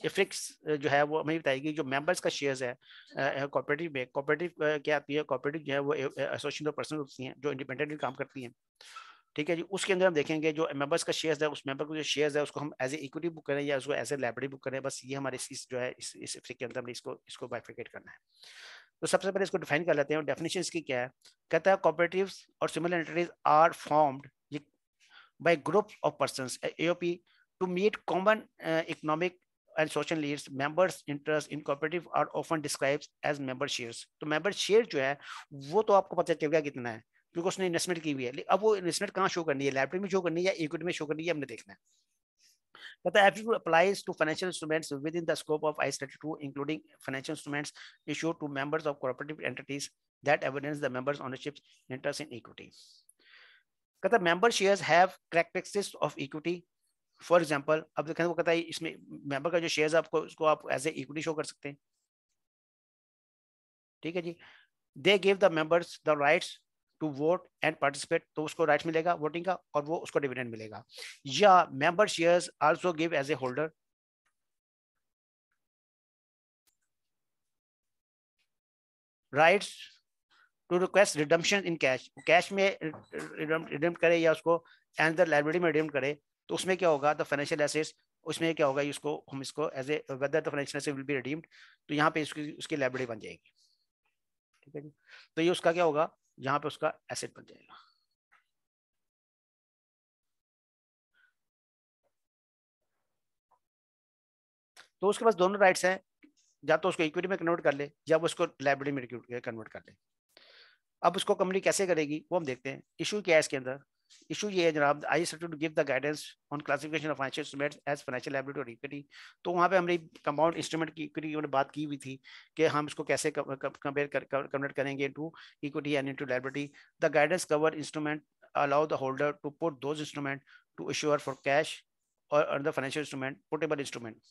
ये फिक्स जो है वो हमें बताएगी जो मेंबर्स का शेयर्स है कॉपरेटिव में कॉपरेटिव क्या आती है कॉपरेटिव जो है वो एसोसिएशन ऑफ पर्सन होती हैं जो इंडिपेंडेंटली काम करती हैं ठीक है जी उसके अंदर हम देखेंगे जो मेंबर्स का शेयर्स है उस मेंबर को जो शेयर्स है उसको हम एज ए इक्विटी बुक करें या उसको एज ए लाइब्रेरी बुक करें बस ये हमारे इस जो है इस इस के अंदर हमने इसको इसको बाइफिकेट करना है तो सबसे पहले इसको डिफाइन कर लेते हैं डेफिनेशन की क्या है कहता है कॉपरेटिव और similar entities are formed by group of person AOP to meet common economic and social needs members interest in cooperative are often described as member shares तो मेंबर शेयर जो है वो तो आपको पता चल गया कितना है क्योंकि उसने इन्वेस्टमेंट की हुई है अब वो इन्वेस्टमेंट कहाँ शो करनी है लाइब्रेरी में शो करनी है या इक्विटी में शो करनी है हमने देखना है But the aptitude applies to financial instruments within the scope of IS 32 including financial instruments issued to members of cooperative entities that evidence the members' ownership interest in equity. the member shares have characteristics of equity. For example, अब देखें वो कहता है इसमें member का जो shares आपको उसको आप as a equity show कर सकते हैं ठीक है जी They give the members the rights to vote and participate तो उसको राइट मिलेगा वोटिंग का और वो उसको डिविडेंड मिलेगा या member shares also give as a holder rights to request redemption in cash cash में रिडम करे या उसको एंड द लाइब्रेरी में रिडम करे तो उसमें क्या होगा द फाइनेंशियल एसेट्स उसमें क्या होगा इसको हम इसको as a whether the financial asset will be redeemed तो यहाँ पे इसकी उसकी लाइब्रेरी बन जाएगी ठीक है जी तो ये उसका क्या होगा यहां पे उसका एसेट बन जाएगा तो उसके पास दोनों राइट्स हैं या तो उसको इक्विटी में कन्वर्ट कर ले या वो उसको लाइब्रेरी में कन्वर्ट कर ले अब उसको कंपनी कैसे करेगी वो हम देखते हैं इशू क्या है इसके अंदर इशू ये है जनाब I to give the guidance on classification of financial instruments as financial liability और इक्विटी तो वहाँ पे हमने कंपाउंड इंस्ट्रूमेंट की इक्विटी की बात की हुई थी कि हम इसको कैसे कंपेयर कन्वर्ट करेंगे to equity and into liability the guidance cover instrument allow the holder to put those instrument to insure for cash और the financial instrument portable instrument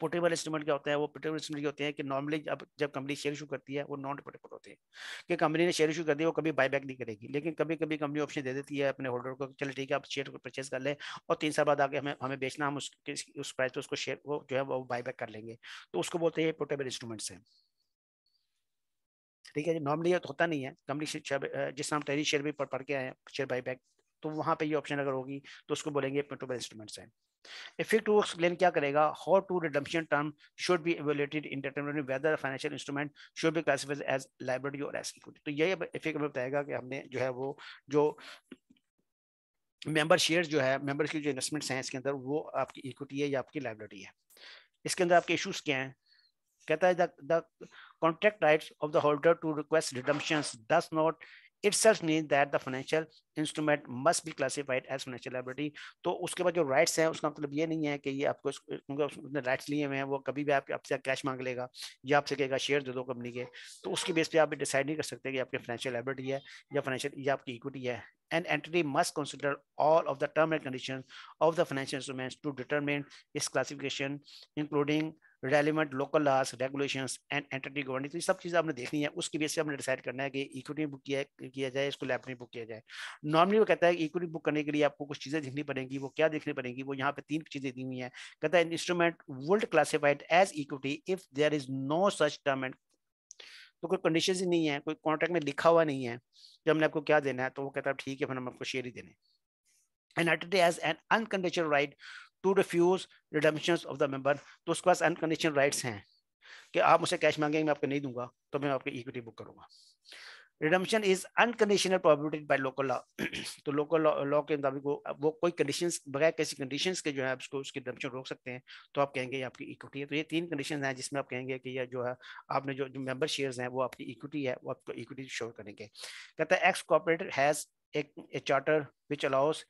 portable instrument क्या होता है वो पोर्टेबल इंस्ट्रूमेंट क्या होते हैं कि नॉर्मली अब जब कंपनी शेयर इशू करती है वो नॉन पोर्टेबल होते हैं कि कंपनी ने शेयर इशू कर दिया वो कभी बायबैक नहीं करेगी लेकिन कभी कभी कंपनी ऑप्शन दे देती है अपने होल्डर को चलो ठीक है आप शेयर परचेज कर लें और तीन साल बाद आगे हमें हमें बेचना हम उस उस प्राइस पर उसको शेयर वो जो है वो बैक कर लेंगे तो उसको बोलते हैं पोर्टेबल इंस्ट्रूमेंट्स हैं ठीक है नॉर्मली होता नहीं है कंपनी जिस नाम टेरी शेयर भी पढ़ के आए हैं शेयर बैक तो वहाँ पर ये ऑप्शन अगर होगी तो उसको बोलेंगे पोर्टेबल इंस्ट्रूमेंट्स हैं Effect to explain क्या करेगा how to redemption term should be evaluated in determining whether a financial instrument should be classified as liability or as equity. तो यही अब effect हमें बताएगा कि हमने जो है वो जो मेंबर शेयर जो है मेंबर की जो इन्वेस्टमेंट्स हैं इसके अंदर वो आपकी इक्विटी है या आपकी लाइबिलिटी है इसके अंदर आपके इश्यूज क्या हैं कहता है the contract rights of the holder to request redemptions does not itself means that the financial instrument must be classified as financial liability to uske baad jo rights हैं उसका मतलब ये नहीं है कि ये आपको क्योंकि उसने राइट्स लिए हुए हैं वो कभी भी आपके आपसे कैश मांग लेगा या आपसे kahega share de do company ke to uske base pe aap decide nahi kar sakte ki aapke financial liability hai ya financial ya aapki equity hai an entity must consider all of the term and conditions of the financial instruments to determine its classification including relevant local laws regulation and entity governing सब चीज़ें आपने देखनी है उसकी वजह से हमने decide करना है कि इक्विटी बुक किया किया जाए इसको लैपटॉप बुक किया जाए नॉर्मली वो कहता है इक्विटी बुक करने के लिए आपको कुछ चीज़ें देखनी पड़ेंगी वो क्या देखनी पड़ेंगी वो यहाँ पे तीन चीज़ें दी हुई हैं कहता है instrument would classified as equity if there is no such term and तो कोई कंडीशन ही नहीं है कोई कॉन्ट्रैक्ट में लिखा हुआ नहीं है कि हमने आपको क्या देना है तो वो कहता है ठीक है फिर हम आपको शेयर ही देने an entity as an unconditional right to refuse redemption of the member तो उसके पास अनकंडीशनल राइट हैं कि आप मुझसे कैश मांगेंगे मैं आपको नहीं दूंगा तो मैं आपकी इक्विटी बुक करूंगा redemption is unconditional prohibited by local law तो लोकल लॉ के मुताबिक वो वो कोई कंडीशन बगैर किसी कंडीशन के जो है उसको उसकी रिडम्पशन रोक सकते हैं तो आप कहेंगे ये आपकी इक्विटी है तो ये तीन कंडीशन हैं जिसमें आप कहेंगे कि यह जो है आपने जो, जो मेंबर शेयर्स हैं वो आपकी इक्विटी है वो आपको इक्विटी शोर करेंगे कहते हैं एक्स कॉपरेटर हैज़ एक charter which which allows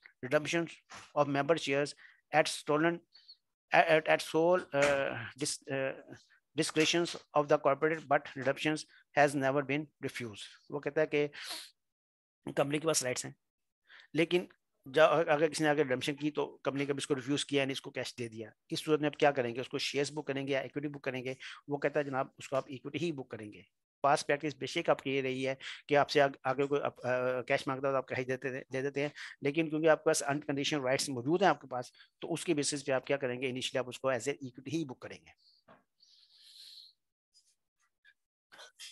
of of member at stolen at, at sole uh, dis, uh, discretions of the corporate but reductions has never been refused वो कहता है कि कंपनी के पास राइट्स हैं लेकिन अगर किसी ने आगे रिडम्पशन की तो कंपनी कभी इसको रिफ्यूज़ किया नहीं इसको कैश दे दिया इस सूरत में आप क्या करेंगे उसको शेयर्स बुक करेंगे या इक्विटी बुक करेंगे वो कहता है जनाब उसको आप इक्विटी ही बुक करेंगे पास प्रैक्टिस बेशक आपकी ये रही है कि आपसे आगे कोई आप, कैश मांगता है तो आप कैश देते दे देते हैं लेकिन क्योंकि आपके पास अनकंडीशन राइट्स मौजूद हैं आपके पास तो उसके बेसिस पे आप क्या करेंगे इनिशियली आप उसको एज ए इक्विटी ही बुक करेंगे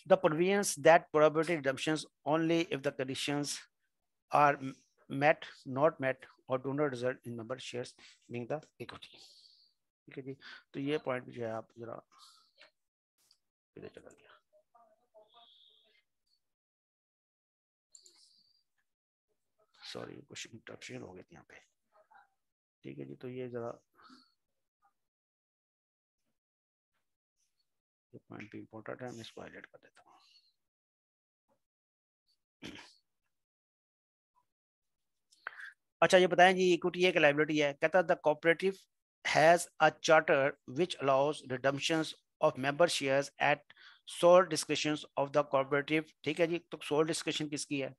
the provisions that prohibit redemptions only if the conditions are met not met और do not result in number shares being the equity ठीक है जी तो ये पॉइंट जो है आप जरा चला गया सॉरी कुछ इंटरप्शन हो गया यहाँ पे ठीक है जी तो ये ज़रा ये पॉइंट भी इम्पोर्टेंट है मैं इसको हाईलाइट कर देता हूँ अच्छा ये बताएं जी इक्विटी एक लाइबिलिटी है कहता the cooperative has a charter which allows redemptions of member shares at sole discretion of the cooperative ठीक है जी तो सोल डिस्क्रिप्शन किसकी है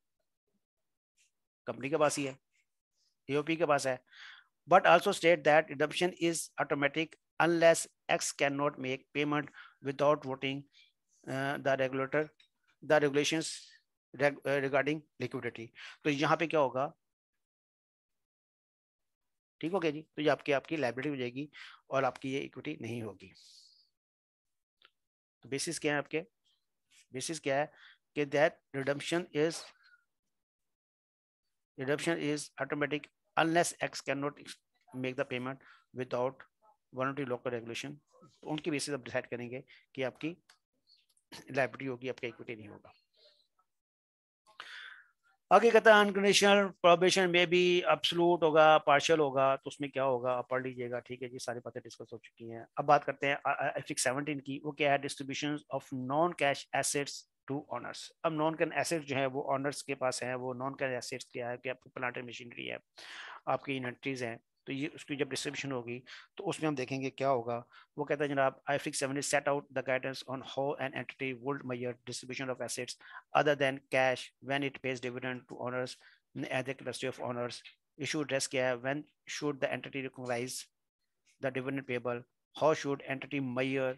कंपनी के पास ही है ईओपी के पास है but also state that redemption is automatic unless X can not make payment without violating the regulator the regulation regarding liquidity तो यहाँ पे क्या होगा ठीक हो गया जी तो ये आपकी आपकी लाइब्रेटी हो जाएगी और आपकी ये इक्विटी नहीं होगी तो बेसिस क्या है आपके बेसिस क्या है कि that redemption is redemption is automatic unless X cannot make the payment without voluntary local regulation unki basis आप decide karenge ki aapki liability hogi aapka equity nahi hoga आगे कहता है अनकंडीशनल प्रोबेशन में भी अपसलूट होगा पार्शियल होगा तो उसमें क्या होगा आप पढ़ लीजिएगा ठीक है जी सारी बातें डिस्कस हो चुकी हैं अब बात करते हैं एफिक सेवनटीन की वो क्या है distribution of non cash assets to owners अब नॉन कैन एसेट्स जो है वो ऑनर्स के पास है वो नॉन कैन एसेट्स क्या है कि आपकी प्लांट मशीनरी है आपकी इन्वेंट्रीज हैं तो ये उसकी जब डिस्क्रिप्शन होगी तो उसमें हम देखेंगे क्या होगा वो कहता है जनाब I fix seven set out the guidance on how an entity would measure distribution of assets other than cash when it pays dividend to owners as a cluster of owners issue dress क्या है when should the entity recognize the dividend payable how should entity measure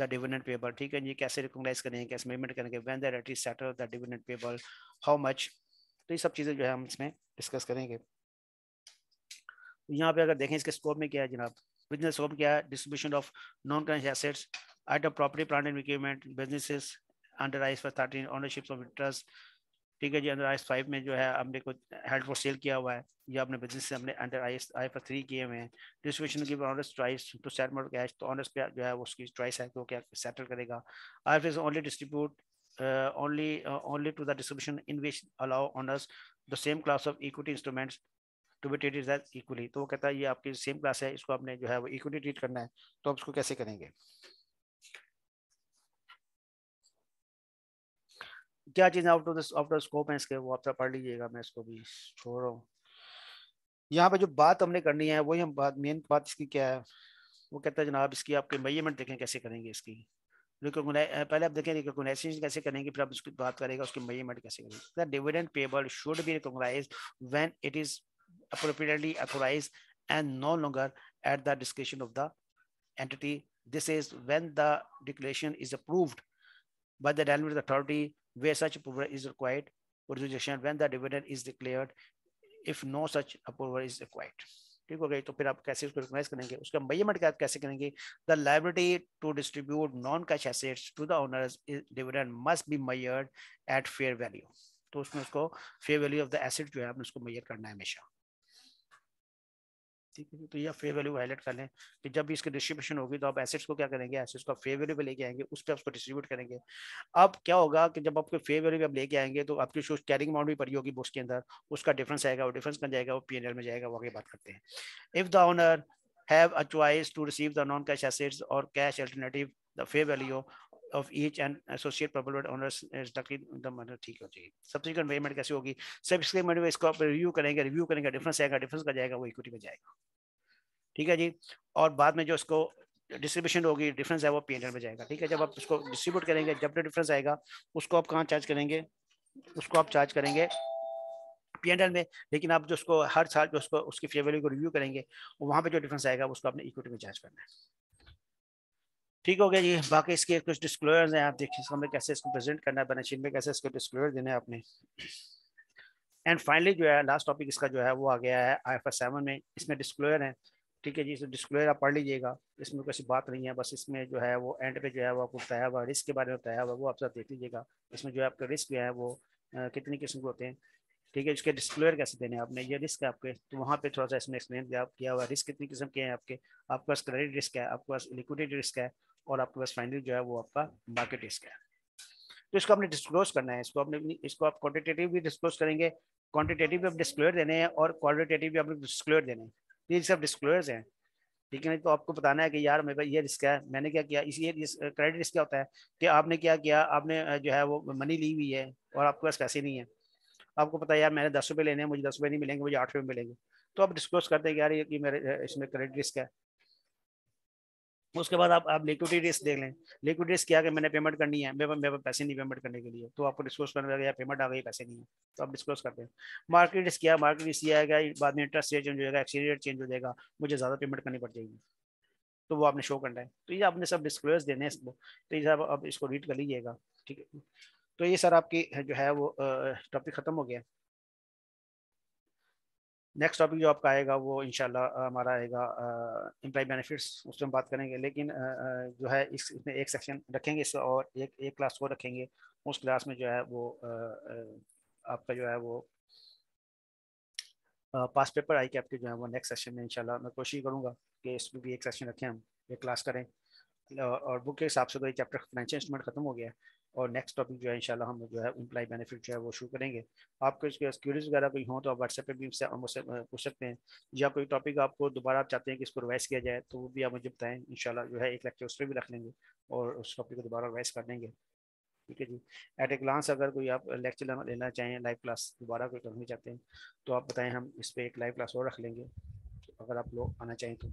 the dividend payable ठीक है जी कैसे recognize करेंगे कैसे payment करेंगे when the rate is settle the dividend payable how much तो ये सब चीज़ें जो है हम इसमें डिस्कस करेंगे यहाँ पे अगर देखें इसके स्कोप में क्या है जनाब बिजनेस स्कोप क्या है distribution of non current assets item of property plant and equipment business under IAS for thirteen ownership of interest ठीक है जी अंडर आई एस फाइव में जो है हमने कुछ हेल्ड फॉर सेल किया हुआ है या अपने बिजनेस से हमने under I S I for three किए हुए हैं डिस्ट्रीब्यूशन की owners choice to set mode cash तो ऑनर्स तो पे जो है उसकी चॉइस है कि तो वो क्या सेटल करेगा I is only distribute only only to the distribution in which allow owners the same class of equity instruments to be to be equally तो वो कहता है ये आपकी सेम क्लास है इसको आपने जो है वो इक्विटी ट्रीट करना है तो आप उसको कैसे करेंगे क्या चीज out of out of scope है इसके वो आप पढ़ लीजिएगा मैं इसको भी छोड़ रहा हूँ यहाँ पे जो बात हमने करनी है वही हम बात मेन बात इसकी क्या है वो कहता है जनाब इसकी आपके मैयमेंट देखें कैसे करेंगे इसकी पहले आप देखें रिकोगनाइजेशन कैसे करेंगे फिर आप उसकी बात करेगा उसकी मैयमेंट कैसे करेंगे dividend payable should be recognize when it is appropriately authorize and no longer at the discretion of the entity this is when the declaration is approved by the relevant authority where such approval is required or rejection when the dividend is declared if no such approval is required ठीक हो गई तो फिर आप कैसे उसको recognise करेंगे उसका मेजरमेंट कैसे करेंगे the liability to distribute non cash assets to the owners dividend must be measured at fair value तो उसमें उसको fair value of the asset जो है आपने उसको मेजर करना है हमेशा ठीक है तो ये फेयर वैल्यू हाईलाइट कर लें कि जब भी इसकी डिस्ट्रीब्यूशन होगी तो आप एसेट्स को क्या करेंगे एसेट्स को आप फेयर वैल्यू पे लेके आएंगे उस पर आपको डिस्ट्रीब्यूट करेंगे अब क्या होगा कि जब आपको फेयर वैल्यू पे आप लेके आएंगे तो आपकी शो कैरिंग अमाउंट भी पड़ी होगी बुक्स के अंदर उसका डिफरेंस आएगा वो डिफरेंस कहाँ जाएगा वो पी में जाएगा वो आगे बात करते हैं if the owner have a choice to receive the non cash assets और cash alternative the fair value of each and associate probable owners is एकदम the ठीक हो जाएगी सब्सिक्वेंट subsequent payment होगी सब subsequent payment इसको आप रिव्यू करेंगे रिव्यू करेंगे डिफरेंस आएगा difference का जाएगा वो इक्विटी में जाएगा ठीक है जी और बाद में जो isko डिस्ट्रीब्यूशन होगी डिफरेंस है वो पी में जाएगा ठीक है जब आप इसको डिस्ट्रीब्यूट करेंगे जब डिफरेंस आएगा उसको आप कहाँ चार्ज करेंगे उसको आप चार्ज करेंगे पी में लेकिन आप जो उसको हर साल जो उसको उसकी फेयर वैल्यू को रिव्यू करेंगे वहाँ पे जो डिफरेंस आएगा उसको आपने इक्विटी में चार्ज करना है ठीक हो गया जी बाकी इसके कुछ डिस्क्लोजर्स हैं आप देखिए इसको हमें कैसे इसको प्रेजेंट करना है बनशीन में कैसे इसको डिस्क्लोजर देना है आपने एंड फाइनली जो है लास्ट टॉपिक इसका जो है वो आ गया है आई एफ एस सेवन में इसमें डिस्क्लोजर है ठीक है जी इसमें डिस्क्लोजर आप पढ़ लीजिएगा इसमें कोई बात नहीं है बस इसमें जो है वो एंड पे जो है वो आपको बताया हुआ रिस्क के बारे में बताया हुआ वो आप सब देख लीजिएगा इसमें जो है आपका रिस्क जो है वो कितनी किस्म के होते हैं ठीक है इसके डिस्क्लोयर कैसे देने आपने ये रिस्क है आपके तो वहाँ पे थोड़ा सा इसमें एक्सप्लेन किया हुआ रिस्क कितनी किस्म के हैं आपके आपके पास क्रेडिट रिस्क है आपके पास लिक्विडिटी रिस्क है और आपके पास फाइनल जो है वो आपका मार्केट रिस्क है तो इसको आपने डिस्क्लोज करना है इसको आपने इसको आप क्वान्टिटेटिव भी डिस्क्लोज करेंगे क्वान्टिटेटिव भी आप डिस्क्लोर देने हैं और क्वालिटेटिव भी आपने डिस्कलोयर देने हैं ये सब डिस्क्लोर्स हैं ठीक है तो आपको बताना है कि यार मेरे पास ये रिस्क है मैंने क्या किया इसी क्रेडिट रिस्क क्या होता है कि आपने क्या किया आपने जो है वो मनी ली हुई है और आपके पास पैसे नहीं है आपको पता है यार मैंने दस रुपये लेने हैं मुझे दस रुपये नहीं मिलेंगे मुझे आठ रुपये मिलेंगे तो आप डिस्क्लोज करते हैं यार ये कि मेरे इसमें क्रेडिट रिस्क है उसके बाद आप आप लिक्विडिटी रिस्क देख लें लिक्विडिटी रिस्क क्या कि मैंने पेमेंट करनी है मेरे मेरे पैसे नहीं पेमेंट करने के लिए तो आपको करने लगे या पेमेंट आ गई पैसे नहीं है तो आप डिस्कलोज करते हैं मार्केट रिस्क क्या मार्केट रिस्क ये आएगा बाद में इंटरेस्ट रेट चेंज हो जाएगा एक्सचेंज रेट चेंज हो जाएगा मुझे ज़्यादा पेमेंट करनी पड़ जाएगी तो वो आपने शो करना है तो ये आपने सब डिस्क्लोज देने इसको तो ये सब आप इसको रीड कर लीजिएगा ठीक है तो ये सर आपकी जो है वो टॉपिक ख़त्म हो गया नेक्स्ट टॉपिक जो आपका आएगा वो इनशाला हमारा आएगा एम्प्लॉय बेनिफिट्स उस पर हम बात करेंगे लेकिन आ, जो है इस इसमें एक सेक्शन रखेंगे इस और एक एक क्लास को रखेंगे उस क्लास में जो है वो आ, आपका जो है वो पास पेपर आई कैप के जो है वो नेक्स्ट सेशन में इनशाला मैं कोशिश करूँगा कि इसमें भी एक सेशन रखें हम एक क्लास करें और बुक के हिसाब से तो ये चैप्टर फाइनेंशियल इंस्ट्रूमेंट खत्म हो गया है और नेक्स्ट टॉपिक जो है इंशाल्लाह हम जो है इम्प्लाई बेनिफिट जो है वो शुरू करेंगे आपको इसके क्यूरीज वगैरह कोई हों तो आप व्हाट्सएप पे भी मुझसे पूछ सकते हैं या कोई टॉपिक आपको दोबारा आप चाहते हैं कि इसको रिवाइज किया जाए तो वो भी आप मुझे बताएं इंशाल्लाह जो है एक लेक्चर उस पर भी रख लेंगे और उस टॉपिक को दोबारा रिवाइज कर देंगे ठीक है जी एट ए ग्लांस अगर कोई आप लेक्चर लेना चाहें लाइव क्लास दोबारा कोई करना चाहते हैं तो आप बताएँ हम इस पर एक लाइव क्लास और रख लेंगे अगर आप लोग आना चाहें तो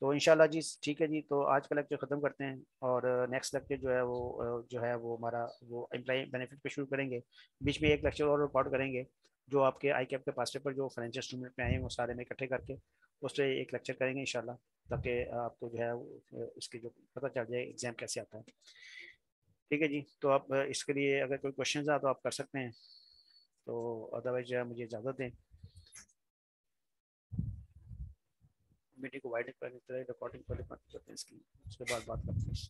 तो इन जी ठीक है जी तो आज का लेक्चर ख़त्म करते हैं और नेक्स्ट लेक्चर जो है वो जो है वो हमारा वो एम्प्लाई बेनिफिट पे शुरू करेंगे बीच में एक लेक्चर और रिकॉर्ड करेंगे जो आपके आई कैप के पास पर जो फाइनेंशियल स्टूडेंट में आए हैं वो सारे में इकट्ठे करके उस पर एक लेक्चर करेंगे इन ताकि आपको जो है उसके जो पता चल जाए एग्ज़ाम कैसे आता है ठीक है जी तो आप इसके लिए अगर कोई क्वेश्चन आ तो आप कर सकते हैं तो अदरवाइज जो है मुझे इजाज़त दें मीटिंग को वाइडन करने के लिए रिकॉर्डिंग को करते हैं इसकी उसके बाद बात करते हैं